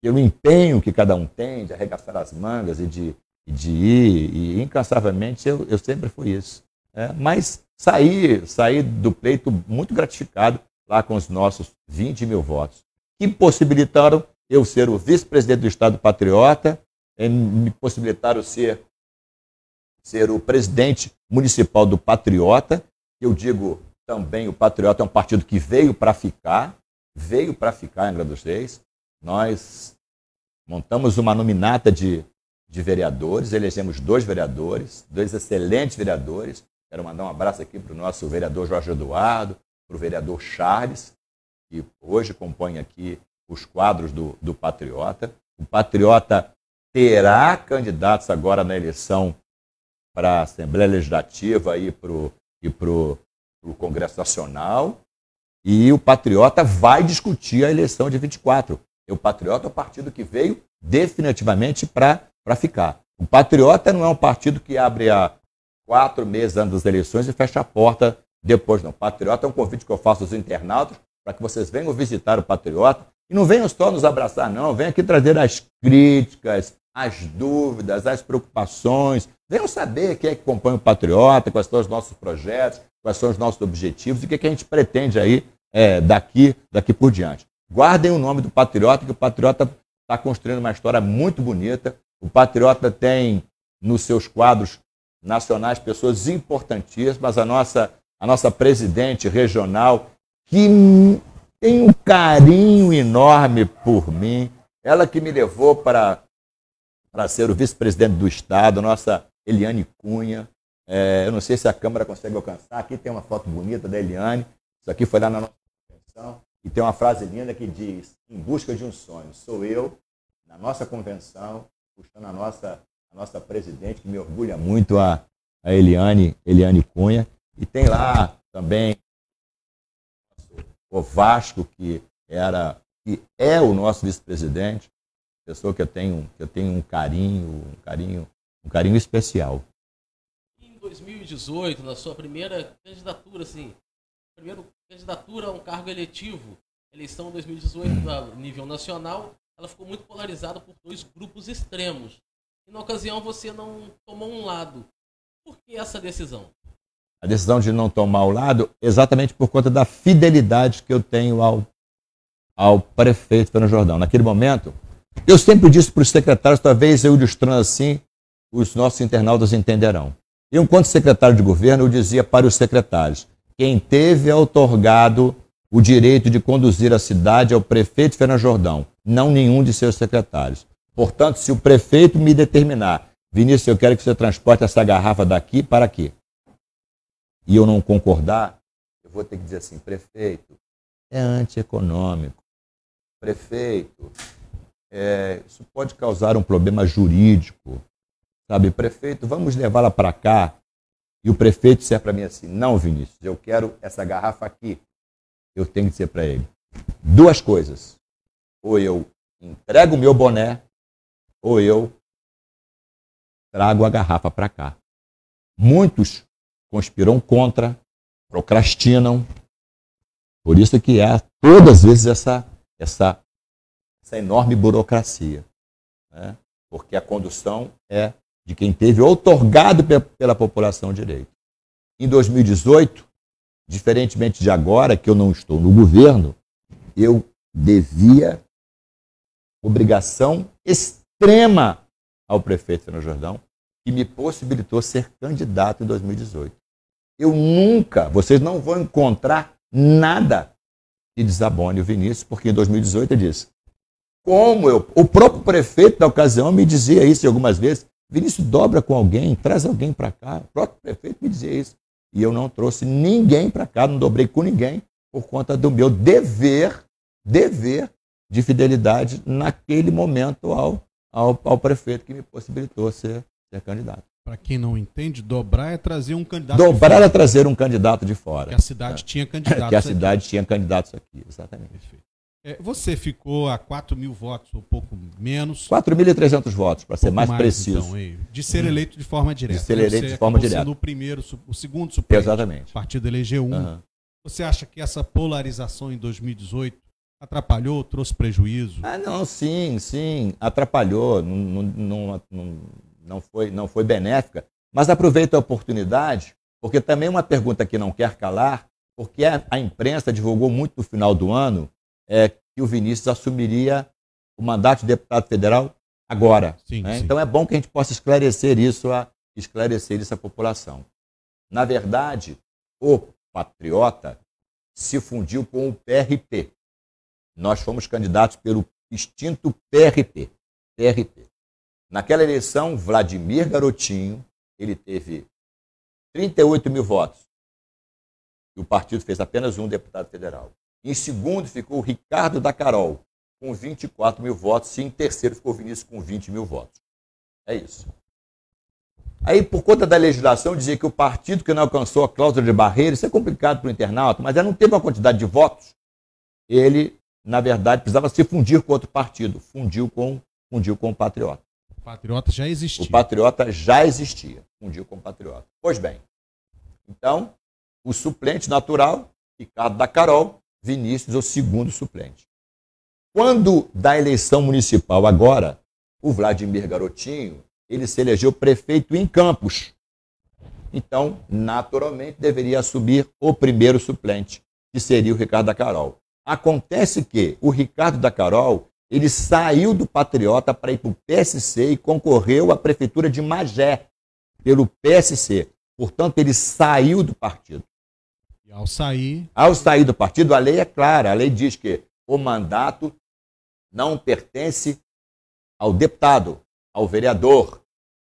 pelo empenho que cada um tem de arregaçar as mangas e de, de ir, e incansavelmente eu, eu sempre fui isso. É, mas saí, saí do pleito muito gratificado lá com os nossos 20 mil votos, que possibilitaram eu ser o vice-presidente do Estado Patriota, me possibilitaram ser, ser o presidente municipal do Patriota. Eu digo também o Patriota é um partido que veio para ficar, veio para ficar em Angra dos Reis. Nós montamos uma nominata de, de vereadores, elegemos dois vereadores, dois excelentes vereadores. Quero mandar um abraço aqui para o nosso vereador Jorge Eduardo, para o vereador Charles, que hoje compõe aqui os quadros do, do Patriota. O Patriota terá candidatos agora na eleição para a Assembleia Legislativa e para o e pro o Congresso Nacional e o Patriota vai discutir a eleição de 24. E o Patriota é o partido que veio definitivamente para ficar. O Patriota não é um partido que abre a quatro meses antes das eleições e fecha a porta depois, não. O Patriota é um convite que eu faço aos internautas para que vocês venham visitar o Patriota. E não venham só nos abraçar, não. Venham aqui trazer as críticas, as dúvidas, as preocupações, Venham saber quem é que acompanha o Patriota, quais são os nossos projetos, quais são os nossos objetivos e o que, é que a gente pretende aí é, daqui, daqui por diante. Guardem o nome do Patriota, que o Patriota está construindo uma história muito bonita. O Patriota tem nos seus quadros nacionais pessoas importantíssimas. A nossa, a nossa presidente regional, que tem um carinho enorme por mim, ela que me levou para, para ser o vice-presidente do Estado, nossa Eliane Cunha. É, eu não sei se a câmera consegue alcançar. Aqui tem uma foto bonita da Eliane. Isso aqui foi lá na nossa convenção. E tem uma frase linda que diz: Em busca de um sonho, sou eu, na nossa convenção, puxando a nossa, a nossa presidente, que me orgulha muito, a, a Eliane, Eliane Cunha. E tem lá também o Vasco, que era que é o nosso vice-presidente, pessoa que eu tenho, que eu tenho um carinho, um carinho um carinho especial. Em 2018, na sua primeira candidatura, assim, primeira candidatura a um cargo eletivo, eleição 2018 a nível nacional, ela ficou muito polarizada por dois grupos extremos. E na ocasião você não tomou um lado. Por que essa decisão? A decisão de não tomar o lado, exatamente por conta da fidelidade que eu tenho ao, ao prefeito Fernando Jordão. Naquele momento, eu sempre disse para os secretários, talvez eu ilustrando assim, os nossos internautas entenderão. Eu, enquanto secretário de governo, eu dizia para os secretários: quem teve autorgado otorgado o direito de conduzir a cidade é o prefeito Fernando Jordão, não nenhum de seus secretários. Portanto, se o prefeito me determinar, Vinícius, eu quero que você transporte essa garrafa daqui para aqui, e eu não concordar, eu vou ter que dizer assim: prefeito, é antieconômico. Prefeito, é, isso pode causar um problema jurídico. Sabe, prefeito, vamos levá-la para cá. E o prefeito disser para mim assim: não, Vinícius, eu quero essa garrafa aqui. Eu tenho que dizer para ele duas coisas. Ou eu entrego o meu boné, ou eu trago a garrafa para cá. Muitos conspiram contra, procrastinam. Por isso que há todas as vezes essa, essa, essa enorme burocracia. Né? Porque a condução é de quem teve outorgado pela população direito. Em 2018, diferentemente de agora, que eu não estou no governo, eu devia obrigação extrema ao prefeito Fernando Jordão, que me possibilitou ser candidato em 2018. Eu nunca, vocês não vão encontrar nada que desabone o Vinícius, porque em 2018 ele disse, como eu, o próprio prefeito da ocasião me dizia isso algumas vezes, Vinícius, dobra com alguém, traz alguém para cá. O próprio prefeito me dizia isso. E eu não trouxe ninguém para cá, não dobrei com ninguém, por conta do meu dever, dever de fidelidade naquele momento ao, ao, ao prefeito que me possibilitou ser, ser candidato. Para quem não entende, dobrar é trazer um candidato. Dobrar é trazer um candidato de fora. Que a cidade é. tinha candidatos. que a cidade aqui. tinha candidatos aqui, exatamente. Perfeito. É, você ficou a 4 mil votos, ou pouco menos. 4.300 votos, para ser mais, mais, então, preciso. Então, de ser uhum. eleito de forma direta. De ser eleito você de forma direta. no primeiro, o segundo suplente. Exatamente. partido elegeu um. Uhum. Você acha que essa polarização em 2018 atrapalhou, trouxe prejuízo? Ah, não, sim, sim. Atrapalhou. Não, não, não, não, foi, não foi benéfica. Mas aproveito a oportunidade, porque também uma pergunta que não quer calar, porque a, a imprensa divulgou muito no final do ano é, que o Vinícius assumiria o mandato de deputado federal agora. Sim, né? sim. Então é bom que a gente possa esclarecer isso, a, esclarecer essa à população. Na verdade, o Patriota se fundiu com o PRP. Nós fomos candidatos pelo extinto PRP. PRP. Naquela eleição, Vladimir Garotinho, ele teve 38 mil votos. E o partido fez apenas um deputado federal. Em segundo ficou Ricardo da Carol, com 24 mil votos. E em terceiro ficou Vinícius com 20 mil votos. É isso. Aí, por conta da legislação, dizia que o partido que não alcançou a cláusula de barreira, isso é complicado para o internauta, mas ele é, não teve uma quantidade de votos. Ele, na verdade, precisava se fundir com outro partido. Fundiu com, fundiu com o Patriota. O Patriota já existia. O Patriota já existia. Fundiu com o Patriota. Pois bem, então, o suplente natural, Ricardo da Carol, Vinícius, o segundo suplente. Quando da eleição municipal agora, o Vladimir Garotinho, ele se elegeu prefeito em Campos. Então, naturalmente, deveria assumir o primeiro suplente, que seria o Ricardo da Carol. Acontece que o Ricardo da Carol, ele saiu do Patriota para ir para o PSC e concorreu à prefeitura de Magé, pelo PSC. Portanto, ele saiu do partido. E ao sair. Ao sair do partido, a lei é clara. A lei diz que o mandato não pertence ao deputado, ao vereador,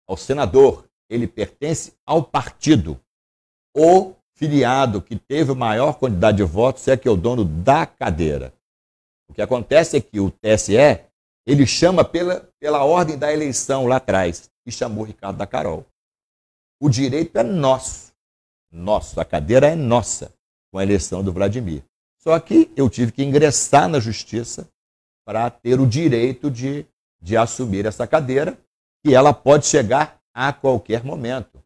ao senador. Ele pertence ao partido. O filiado que teve maior quantidade de votos é que é o dono da cadeira. O que acontece é que o TSE ele chama pela, pela ordem da eleição lá atrás e chamou Ricardo da Carol. O direito é nosso nosso, a cadeira é nossa, com a eleição do Vladimir. Só que eu tive que ingressar na justiça para ter o direito de, de assumir essa cadeira, e ela pode chegar a qualquer momento.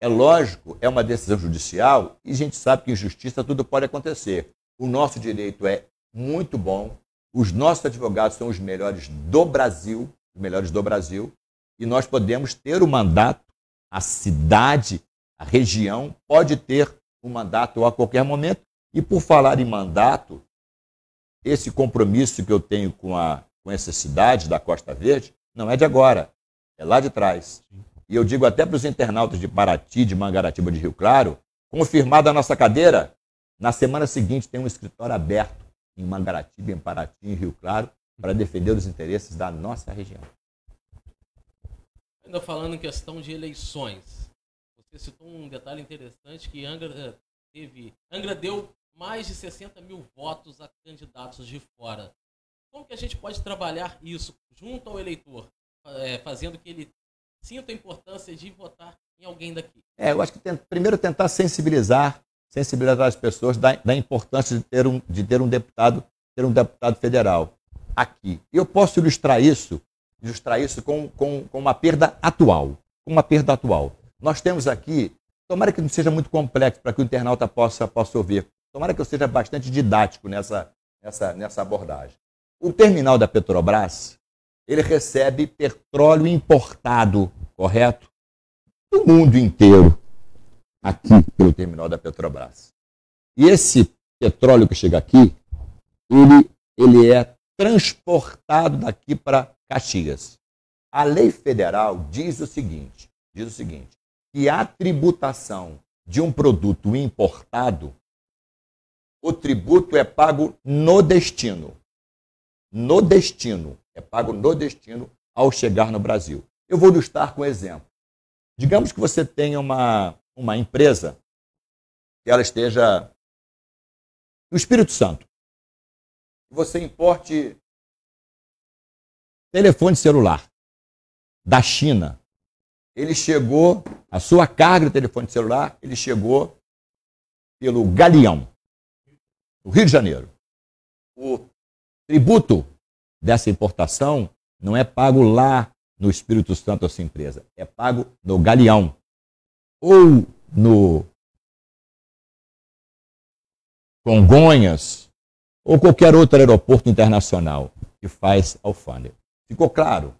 É lógico, é uma decisão judicial e a gente sabe que em justiça tudo pode acontecer. O nosso direito é muito bom, os nossos advogados são os melhores do Brasil, os melhores do Brasil, e nós podemos ter o mandato, a cidade a região pode ter um mandato a qualquer momento. E por falar em mandato, esse compromisso que eu tenho com, a, com essa cidade da Costa Verde não é de agora, é lá de trás. E eu digo até para os internautas de Paraty, de Mangaratiba, de Rio Claro, confirmada a nossa cadeira, na semana seguinte tem um escritório aberto em Mangaratiba, em Paraty, em Rio Claro, para defender os interesses da nossa região. Ainda falando em questão de eleições, você citou um detalhe interessante que Angra eh, teve. Angra deu mais de 60 mil votos a candidatos de fora. Como que a gente pode trabalhar isso junto ao eleitor, eh, fazendo que ele sinta a importância de votar em alguém daqui? É, eu acho que tem, primeiro tentar sensibilizar, sensibilizar as pessoas da, da importância de ter um, de ter um deputado, ter um deputado federal aqui. Eu posso ilustrar isso, ilustrar isso com, com, com uma perda atual, com uma perda atual. Nós temos aqui, tomara que não seja muito complexo para que o internauta possa, possa ouvir, tomara que eu seja bastante didático nessa, nessa, nessa abordagem. O terminal da Petrobras, ele recebe petróleo importado, correto? Do mundo inteiro, aqui pelo terminal da Petrobras. E esse petróleo que chega aqui, ele, ele é transportado daqui para Caxias. A lei federal diz o seguinte, diz o seguinte, que a tributação de um produto importado, o tributo é pago no destino. No destino. É pago no destino ao chegar no Brasil. Eu vou ilustrar com um exemplo. Digamos que você tenha uma, uma empresa que ela esteja no Espírito Santo. Você importe telefone celular da China ele chegou, a sua carga de telefone celular, ele chegou pelo Galeão, do Rio de Janeiro. O tributo dessa importação não é pago lá no Espírito Santo a sua empresa, é pago no Galeão ou no Congonhas ou qualquer outro aeroporto internacional que faz alfândega. Ficou claro?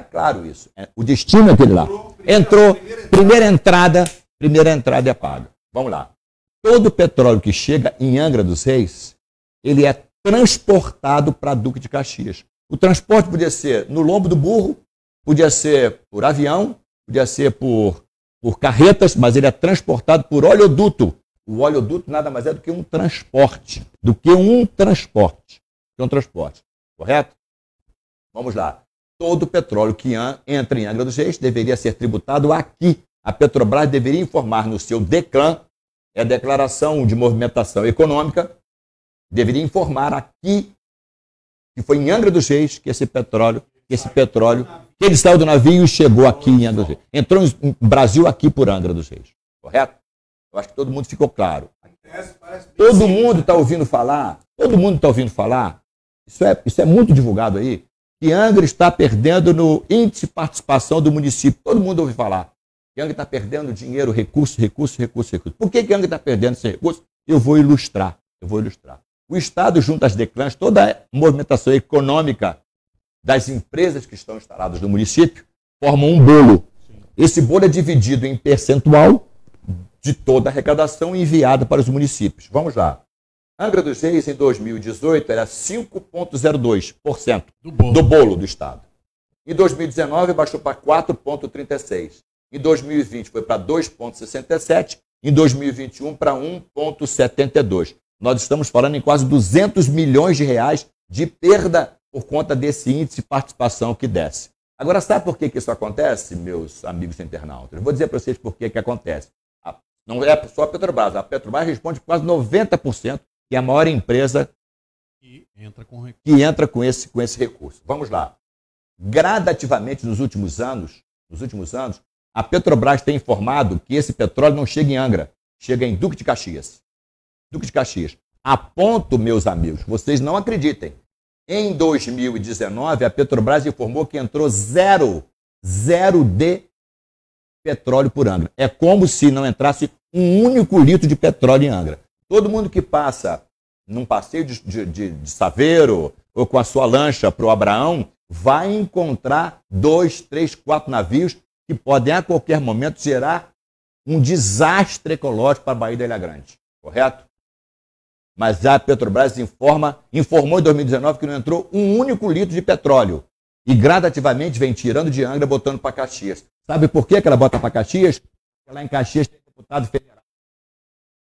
Está claro isso. É, o destino é aquele lá. Entrou, primeira entrada, primeira entrada é paga. Vamos lá. Todo o petróleo que chega em Angra dos Reis, ele é transportado para Duque de Caxias. O transporte podia ser no lombo do burro, podia ser por avião, podia ser por, por carretas, mas ele é transportado por oleoduto. O oleoduto nada mais é do que um transporte, do que um transporte, que um transporte, correto? Vamos lá todo o petróleo que entra em Angra dos Reis deveria ser tributado aqui. A Petrobras deveria informar no seu DECLAN, é a Declaração de Movimentação Econômica, deveria informar aqui que foi em Angra dos Reis que esse petróleo, que esse petróleo, que ele saiu do navio e chegou aqui em Angra dos Reis. Entrou no Brasil aqui por Angra dos Reis, correto? Eu acho que todo mundo ficou claro. Todo mundo está ouvindo falar, todo mundo está ouvindo falar, isso é, isso é muito divulgado aí, que Angra está perdendo no índice de participação do município. Todo mundo ouve falar. Que Angra está perdendo dinheiro, recurso, recurso, recurso, recurso. Por que, que Angra está perdendo esse recurso? Eu vou ilustrar. Eu vou ilustrar. O Estado, junto às declãs, toda a movimentação econômica das empresas que estão instaladas no município, formam um bolo. Esse bolo é dividido em percentual de toda a arrecadação enviada para os municípios. Vamos lá. Angra dos Reis, em 2018, era 5,02% do bolo. do bolo do Estado. Em 2019, baixou para 4,36%. Em 2020, foi para 2,67%. Em 2021, para 1,72%. Nós estamos falando em quase 200 milhões de reais de perda por conta desse índice de participação que desce. Agora, sabe por que, que isso acontece, meus amigos internautas? Eu vou dizer para vocês por que, que acontece. Não é só a Petrobras. A Petrobras responde quase 90% que é a maior empresa que entra com, que entra com, esse, com esse recurso. Vamos lá. Gradativamente nos últimos anos, nos últimos anos, a Petrobras tem informado que esse petróleo não chega em Angra, chega em Duque de Caxias. Duque de Caxias. A ponto, meus amigos, vocês não acreditem. Em 2019, a Petrobras informou que entrou zero, zero de petróleo por Angra. É como se não entrasse um único litro de petróleo em Angra. Todo mundo que passa num passeio de, de, de, de saveiro ou com a sua lancha para o Abraão vai encontrar dois, três, quatro navios que podem a qualquer momento gerar um desastre ecológico para a Bahia da Ilha Grande, correto? Mas a Petrobras informa, informou em 2019 que não entrou um único litro de petróleo e gradativamente vem tirando de Angra botando para Caxias. Sabe por que, que ela bota para Caxias? Porque lá em Caxias tem deputado federal.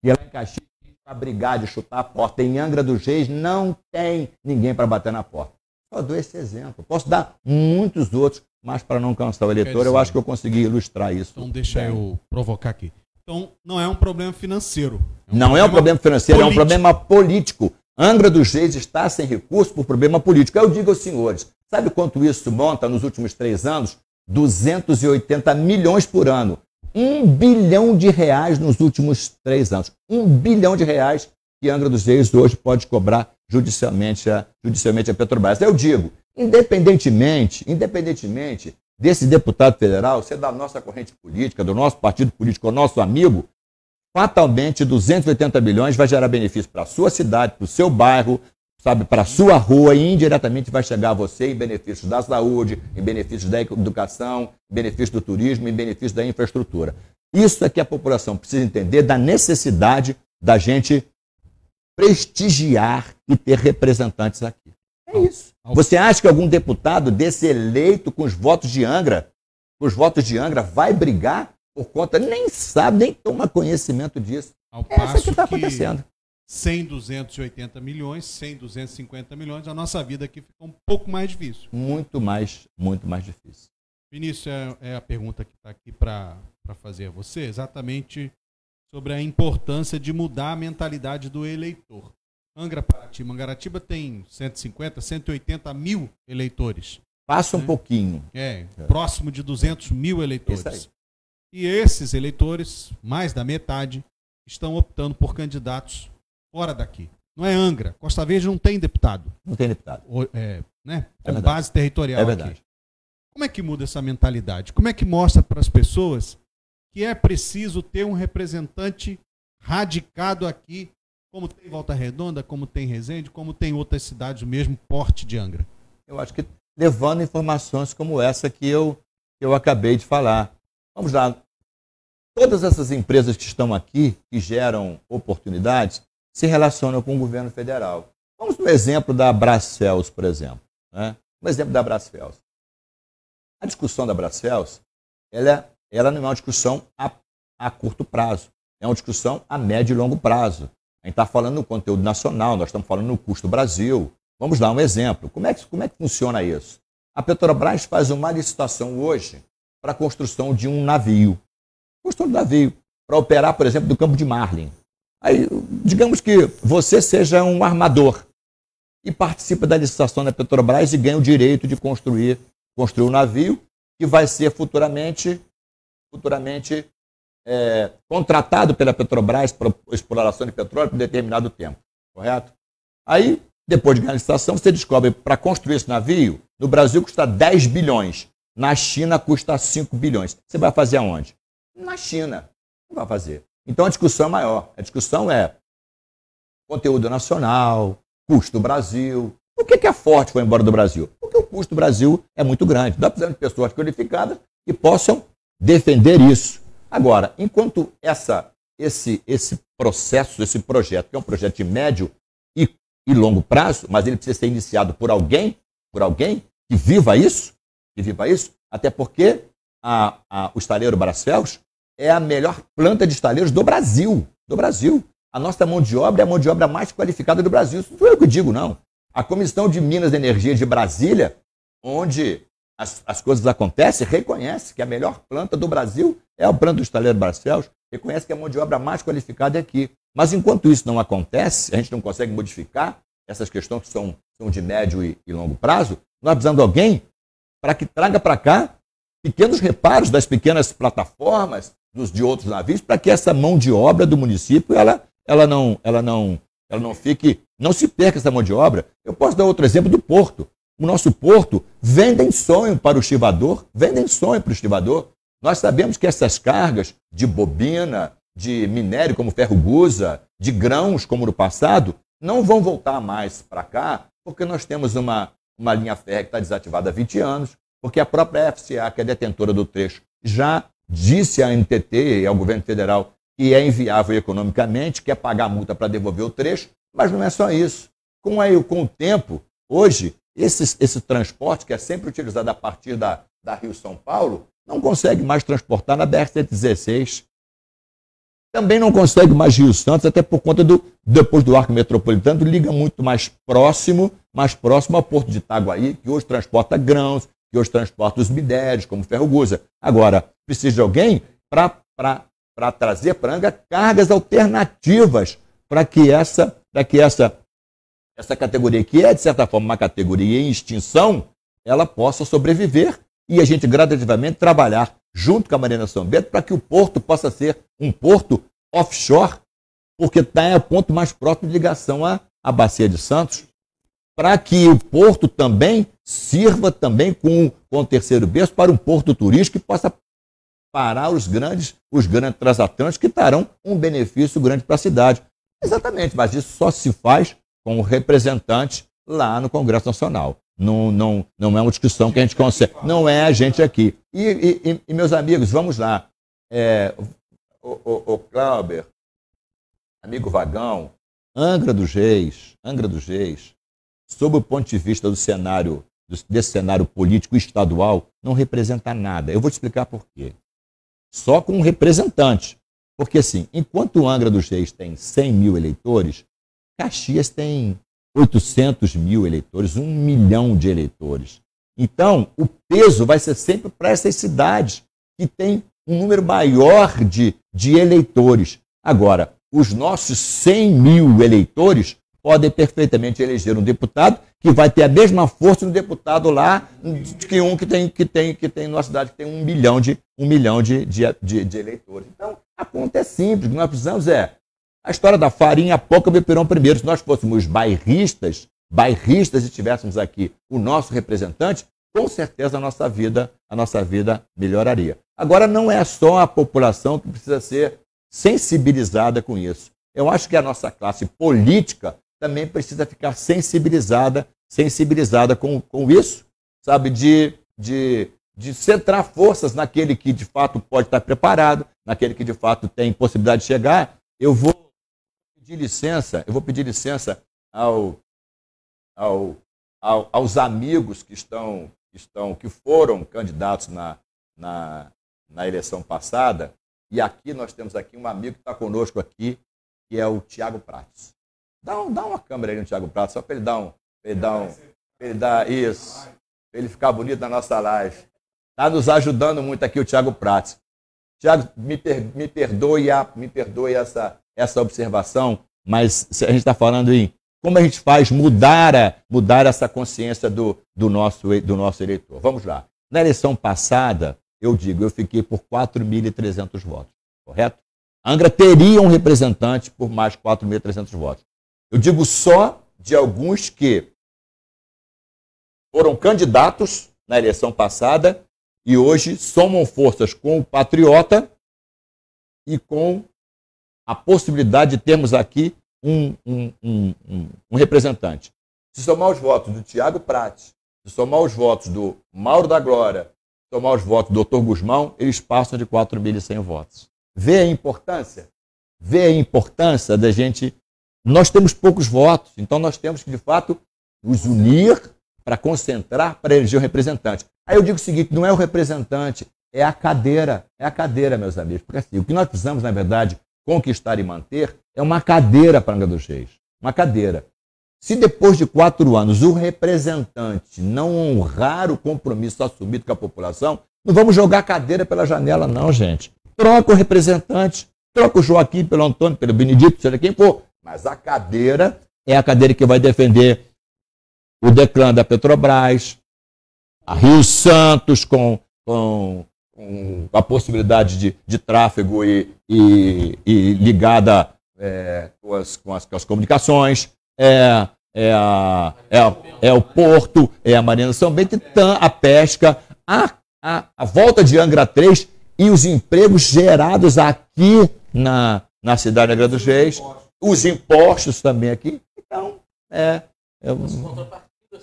E lá em Caxias para brigar, de chutar a porta. Em Angra dos Reis não tem ninguém para bater na porta. Só dou esse exemplo. Posso dar muitos outros, mas para não cansar o eleitor, eu acho que eu consegui ilustrar isso. Então deixa Bem. eu provocar aqui. Então não é um problema financeiro. É um não problema é um problema financeiro, político. é um problema político. Angra dos Reis está sem recurso por problema político. Eu digo aos senhores, sabe quanto isso monta nos últimos três anos? 280 milhões por ano um bilhão de reais nos últimos três anos. Um bilhão de reais que Angra dos Reis hoje pode cobrar judicialmente a, judicialmente a Petrobras. Eu digo, independentemente, independentemente desse deputado federal ser da nossa corrente política, do nosso partido político, o nosso amigo, fatalmente 280 bilhões vai gerar benefício para a sua cidade, para o seu bairro, sabe, para a sua rua e indiretamente vai chegar a você em benefícios da saúde, em benefícios da educação, em benefícios do turismo, em benefícios da infraestrutura. Isso é que a população precisa entender da necessidade da gente prestigiar e ter representantes aqui. É isso. Você acha que algum deputado desse eleito com os votos de Angra, com os votos de Angra, vai brigar por conta, nem sabe, nem toma conhecimento disso. Ao é isso que está acontecendo. 100, 280 milhões, 100, 250 milhões, a nossa vida aqui fica um pouco mais difícil. Muito mais, muito mais difícil. Vinícius, é, é a pergunta que está aqui para fazer a você, exatamente sobre a importância de mudar a mentalidade do eleitor. Angra, Paraty, Mangaratiba tem 150, 180 mil eleitores. Passa um né? pouquinho. É, é, próximo de 200 mil eleitores. E esses eleitores, mais da metade, estão optando por candidatos fora daqui. Não é Angra. Costa Verde não tem deputado. Não tem deputado. é, né? Com é base territorial é verdade. Aqui. Como é que muda essa mentalidade? Como é que mostra para as pessoas que é preciso ter um representante radicado aqui, como tem Volta Redonda, como tem Resende, como tem outras cidades do mesmo porte de Angra? Eu acho que levando informações como essa que eu, que eu acabei de falar. Vamos lá. Todas essas empresas que estão aqui, que geram oportunidades, se relacionam com o governo federal. Vamos no exemplo da Bracels, por exemplo. Né? Um exemplo da Bracels. A discussão da Bracels, ela, é, ela não é uma discussão a, a curto prazo, é uma discussão a médio e longo prazo. A gente está falando no conteúdo nacional, nós estamos falando no custo do Brasil. Vamos dar um exemplo. Como é que, como é que funciona isso? A Petrobras faz uma licitação hoje para a construção de um navio. Construção de um navio, para operar, por exemplo, do campo de Marlin. Aí, digamos que você seja um armador e participa da licitação da Petrobras e ganha o direito de construir, construir um navio que vai ser futuramente, futuramente é, contratado pela Petrobras para exploração de petróleo por determinado tempo, correto? Aí, depois de ganhar a licitação, você descobre para construir esse navio, no Brasil custa 10 bilhões, na China custa 5 bilhões. Você vai fazer aonde? Na China. Não vai fazer. Então a discussão é maior. A discussão é conteúdo nacional, custo do Brasil. Por que, que a Forte foi embora do Brasil? Porque o custo do Brasil é muito grande. Dá precisamos de pessoas qualificadas que possam defender isso. Agora, enquanto essa, esse, esse processo, esse projeto, que é um projeto de médio e, e longo prazo, mas ele precisa ser iniciado por alguém, por alguém que viva isso, que viva isso, até porque a, a, o estaleiro Barcelos é a melhor planta de estaleiros do Brasil. Do Brasil. A nossa mão de obra é a mão de obra mais qualificada do Brasil. Isso não é o que digo, não. A Comissão de Minas e Energia de Brasília, onde as, as coisas acontecem, reconhece que a melhor planta do Brasil é a planta do estaleiro Barcelos, reconhece que a mão de obra mais qualificada é aqui. Mas enquanto isso não acontece, a gente não consegue modificar essas questões que são, são de médio e, e longo prazo, nós precisamos de alguém para que traga para cá pequenos reparos das pequenas plataformas, dos de outros navios para que essa mão de obra do município ela, ela não ela não ela não fique não se perca essa mão de obra. Eu posso dar outro exemplo do porto. O nosso porto vendem sonho para o estivador, vendem sonho para o estivador. Nós sabemos que essas cargas de bobina, de minério como ferro gusa, de grãos como no passado, não vão voltar mais para cá, porque nós temos uma, uma linha férrea que está desativada há 20 anos, porque a própria FCA, que é detentora do trecho, já disse à NTT e ao governo federal que é inviável economicamente, quer é pagar multa para devolver o trecho, mas não é só isso. Com, aí, com o tempo, hoje, esse, esse transporte, que é sempre utilizado a partir da, da Rio-São Paulo, não consegue mais transportar na BR-116. Também não consegue mais Rio Santos, até por conta do, depois do arco metropolitano, liga muito mais próximo, mais próximo ao Porto de Itaguaí, que hoje transporta grãos, que hoje transporta os minérios, como ferro Agora, precisa de alguém para trazer para Anga cargas alternativas para que essa para que essa essa categoria que é de certa forma uma categoria em extinção ela possa sobreviver e a gente gradativamente trabalhar junto com a Marina São Bento para que o porto possa ser um porto offshore porque tá, é o ponto mais próximo de ligação à, à bacia de Santos para que o porto também sirva também com, com o terceiro berço para um porto turístico que possa parar os grandes, os grandes transatlânticos que trarão um benefício grande para a cidade. Exatamente, mas isso só se faz com o representante lá no Congresso Nacional. Não, não, não é uma discussão que a gente consegue. Não é a gente aqui. E, e, e meus amigos, vamos lá. É, o, o, o Clauber, amigo Vagão, Angra dos Reis, Angra dos Reis, sob o ponto de vista do cenário, desse cenário político estadual, não representa nada. Eu vou te explicar por quê só com um representante. Porque, assim, enquanto o Angra dos Reis tem 100 mil eleitores, Caxias tem 800 mil eleitores, um milhão de eleitores. Então, o peso vai ser sempre para essas cidades que têm um número maior de, de eleitores. Agora, os nossos 100 mil eleitores podem perfeitamente eleger um deputado que vai ter a mesma força do deputado lá que um que tem que tem que tem na cidade que tem um milhão de um milhão de, de, de, de eleitores. Então a conta é simples. Nós precisamos é a história da farinha pouca beberão primeiro. Se nós fôssemos bairristas, bairristas e tivéssemos aqui o nosso representante, com certeza a nossa vida a nossa vida melhoraria. Agora não é só a população que precisa ser sensibilizada com isso. Eu acho que a nossa classe política também precisa ficar sensibilizada, sensibilizada com, com isso, sabe? De, de, de centrar forças naquele que de fato pode estar preparado, naquele que de fato tem possibilidade de chegar. Eu vou pedir licença, eu vou pedir licença ao, ao, ao aos amigos que estão, estão, que foram candidatos na, na, na eleição passada. E aqui nós temos aqui um amigo que está conosco aqui, que é o Tiago Prates. Dá, um, dá uma câmera aí no Thiago Prado, só para ele dar um. Pra ele dar, um, pra ele dar isso. Pra ele ficar bonito na nossa live. Está nos ajudando muito aqui o Thiago Prats. Tiago, me, per, me, perdoe, a, me perdoe essa, essa observação, mas a gente está falando em como a gente faz mudar, a, mudar essa consciência do, do, nosso, do nosso eleitor. Vamos lá. Na eleição passada, eu digo, eu fiquei por 4.300 votos, correto? A Angra teria um representante por mais 4.300 votos. Eu digo só de alguns que foram candidatos na eleição passada e hoje somam forças com o Patriota e com a possibilidade de termos aqui um, um, um, um representante. Se somar os votos do Tiago Prati, se somar os votos do Mauro da Glória, se somar os votos do Dr. Guzmão, eles passam de 4.100 votos. Vê a importância? Vê a importância da gente nós temos poucos votos, então nós temos que, de fato, nos unir para concentrar, para eleger o representante. Aí eu digo o seguinte: não é o representante, é a cadeira. É a cadeira, meus amigos. Porque assim, o que nós precisamos, na verdade, conquistar e manter é uma cadeira para Angra dos Reis. Uma cadeira. Se depois de quatro anos o representante não honrar o compromisso assumido com a população, não vamos jogar a cadeira pela janela, não, gente. Troca o representante, troca o Joaquim pelo Antônio, pelo Benedito, seja quem for, mas a cadeira é a cadeira que vai defender o Declan da Petrobras, a Rio Santos com, com, com a possibilidade de, de tráfego e, e, e ligada é, com, as, com, as, com, as, comunicações, é, é, a, é, é, o porto, é a Marina São Bento, a pesca, a, a, a volta de Angra 3 e os empregos gerados aqui na, na cidade de Angra dos Reis os impostos também aqui. Então, é, é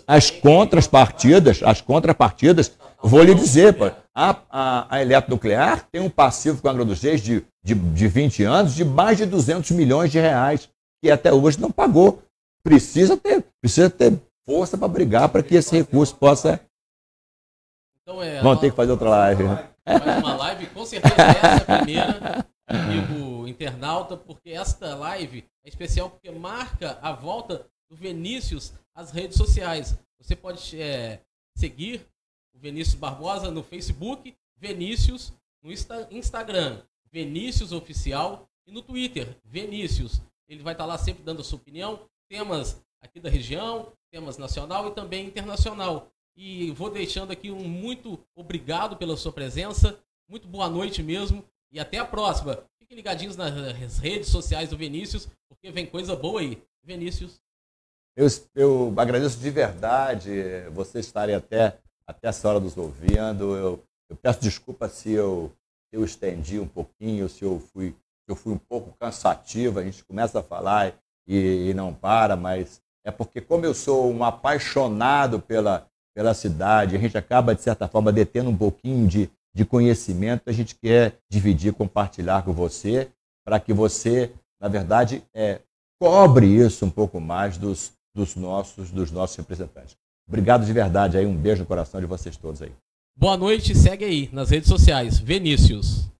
as contrapartidas, as contrapartidas, vou lhe dizer, a, a, a eletronuclear tem um passivo com a Agroduzez de, de, de 20 anos de mais de 200 milhões de reais, que até hoje não pagou. Precisa ter, precisa ter força para brigar para que esse recurso possa. Então é, Vamos ter que fazer outra live. Mais né? uma live, com certeza essa é a primeira. amigo internauta, porque esta live é especial porque marca a volta do Vinícius às redes sociais. Você pode é, seguir o Vinícius Barbosa no Facebook, Vinícius no Insta Instagram, Vinícius Oficial e no Twitter, Vinícius. Ele vai estar tá lá sempre dando a sua opinião, temas aqui da região, temas nacional e também internacional. E vou deixando aqui um muito obrigado pela sua presença, muito boa noite mesmo. E até a próxima. Fiquem ligadinhos nas redes sociais do Vinícius, porque vem coisa boa aí. Vinícius. Eu, eu agradeço de verdade vocês estarem até, até essa hora nos ouvindo. Eu, eu peço desculpa se eu, eu estendi um pouquinho, se eu fui eu fui um pouco cansativo. A gente começa a falar e, e não para, mas é porque como eu sou um apaixonado pela, pela cidade, a gente acaba, de certa forma, detendo um pouquinho de, de conhecimento que a gente quer dividir, compartilhar com você, para que você, na verdade, é, cobre isso um pouco mais dos, dos, nossos, dos nossos representantes. Obrigado de verdade aí, um beijo no coração de vocês todos aí. Boa noite, segue aí nas redes sociais, Vinícius.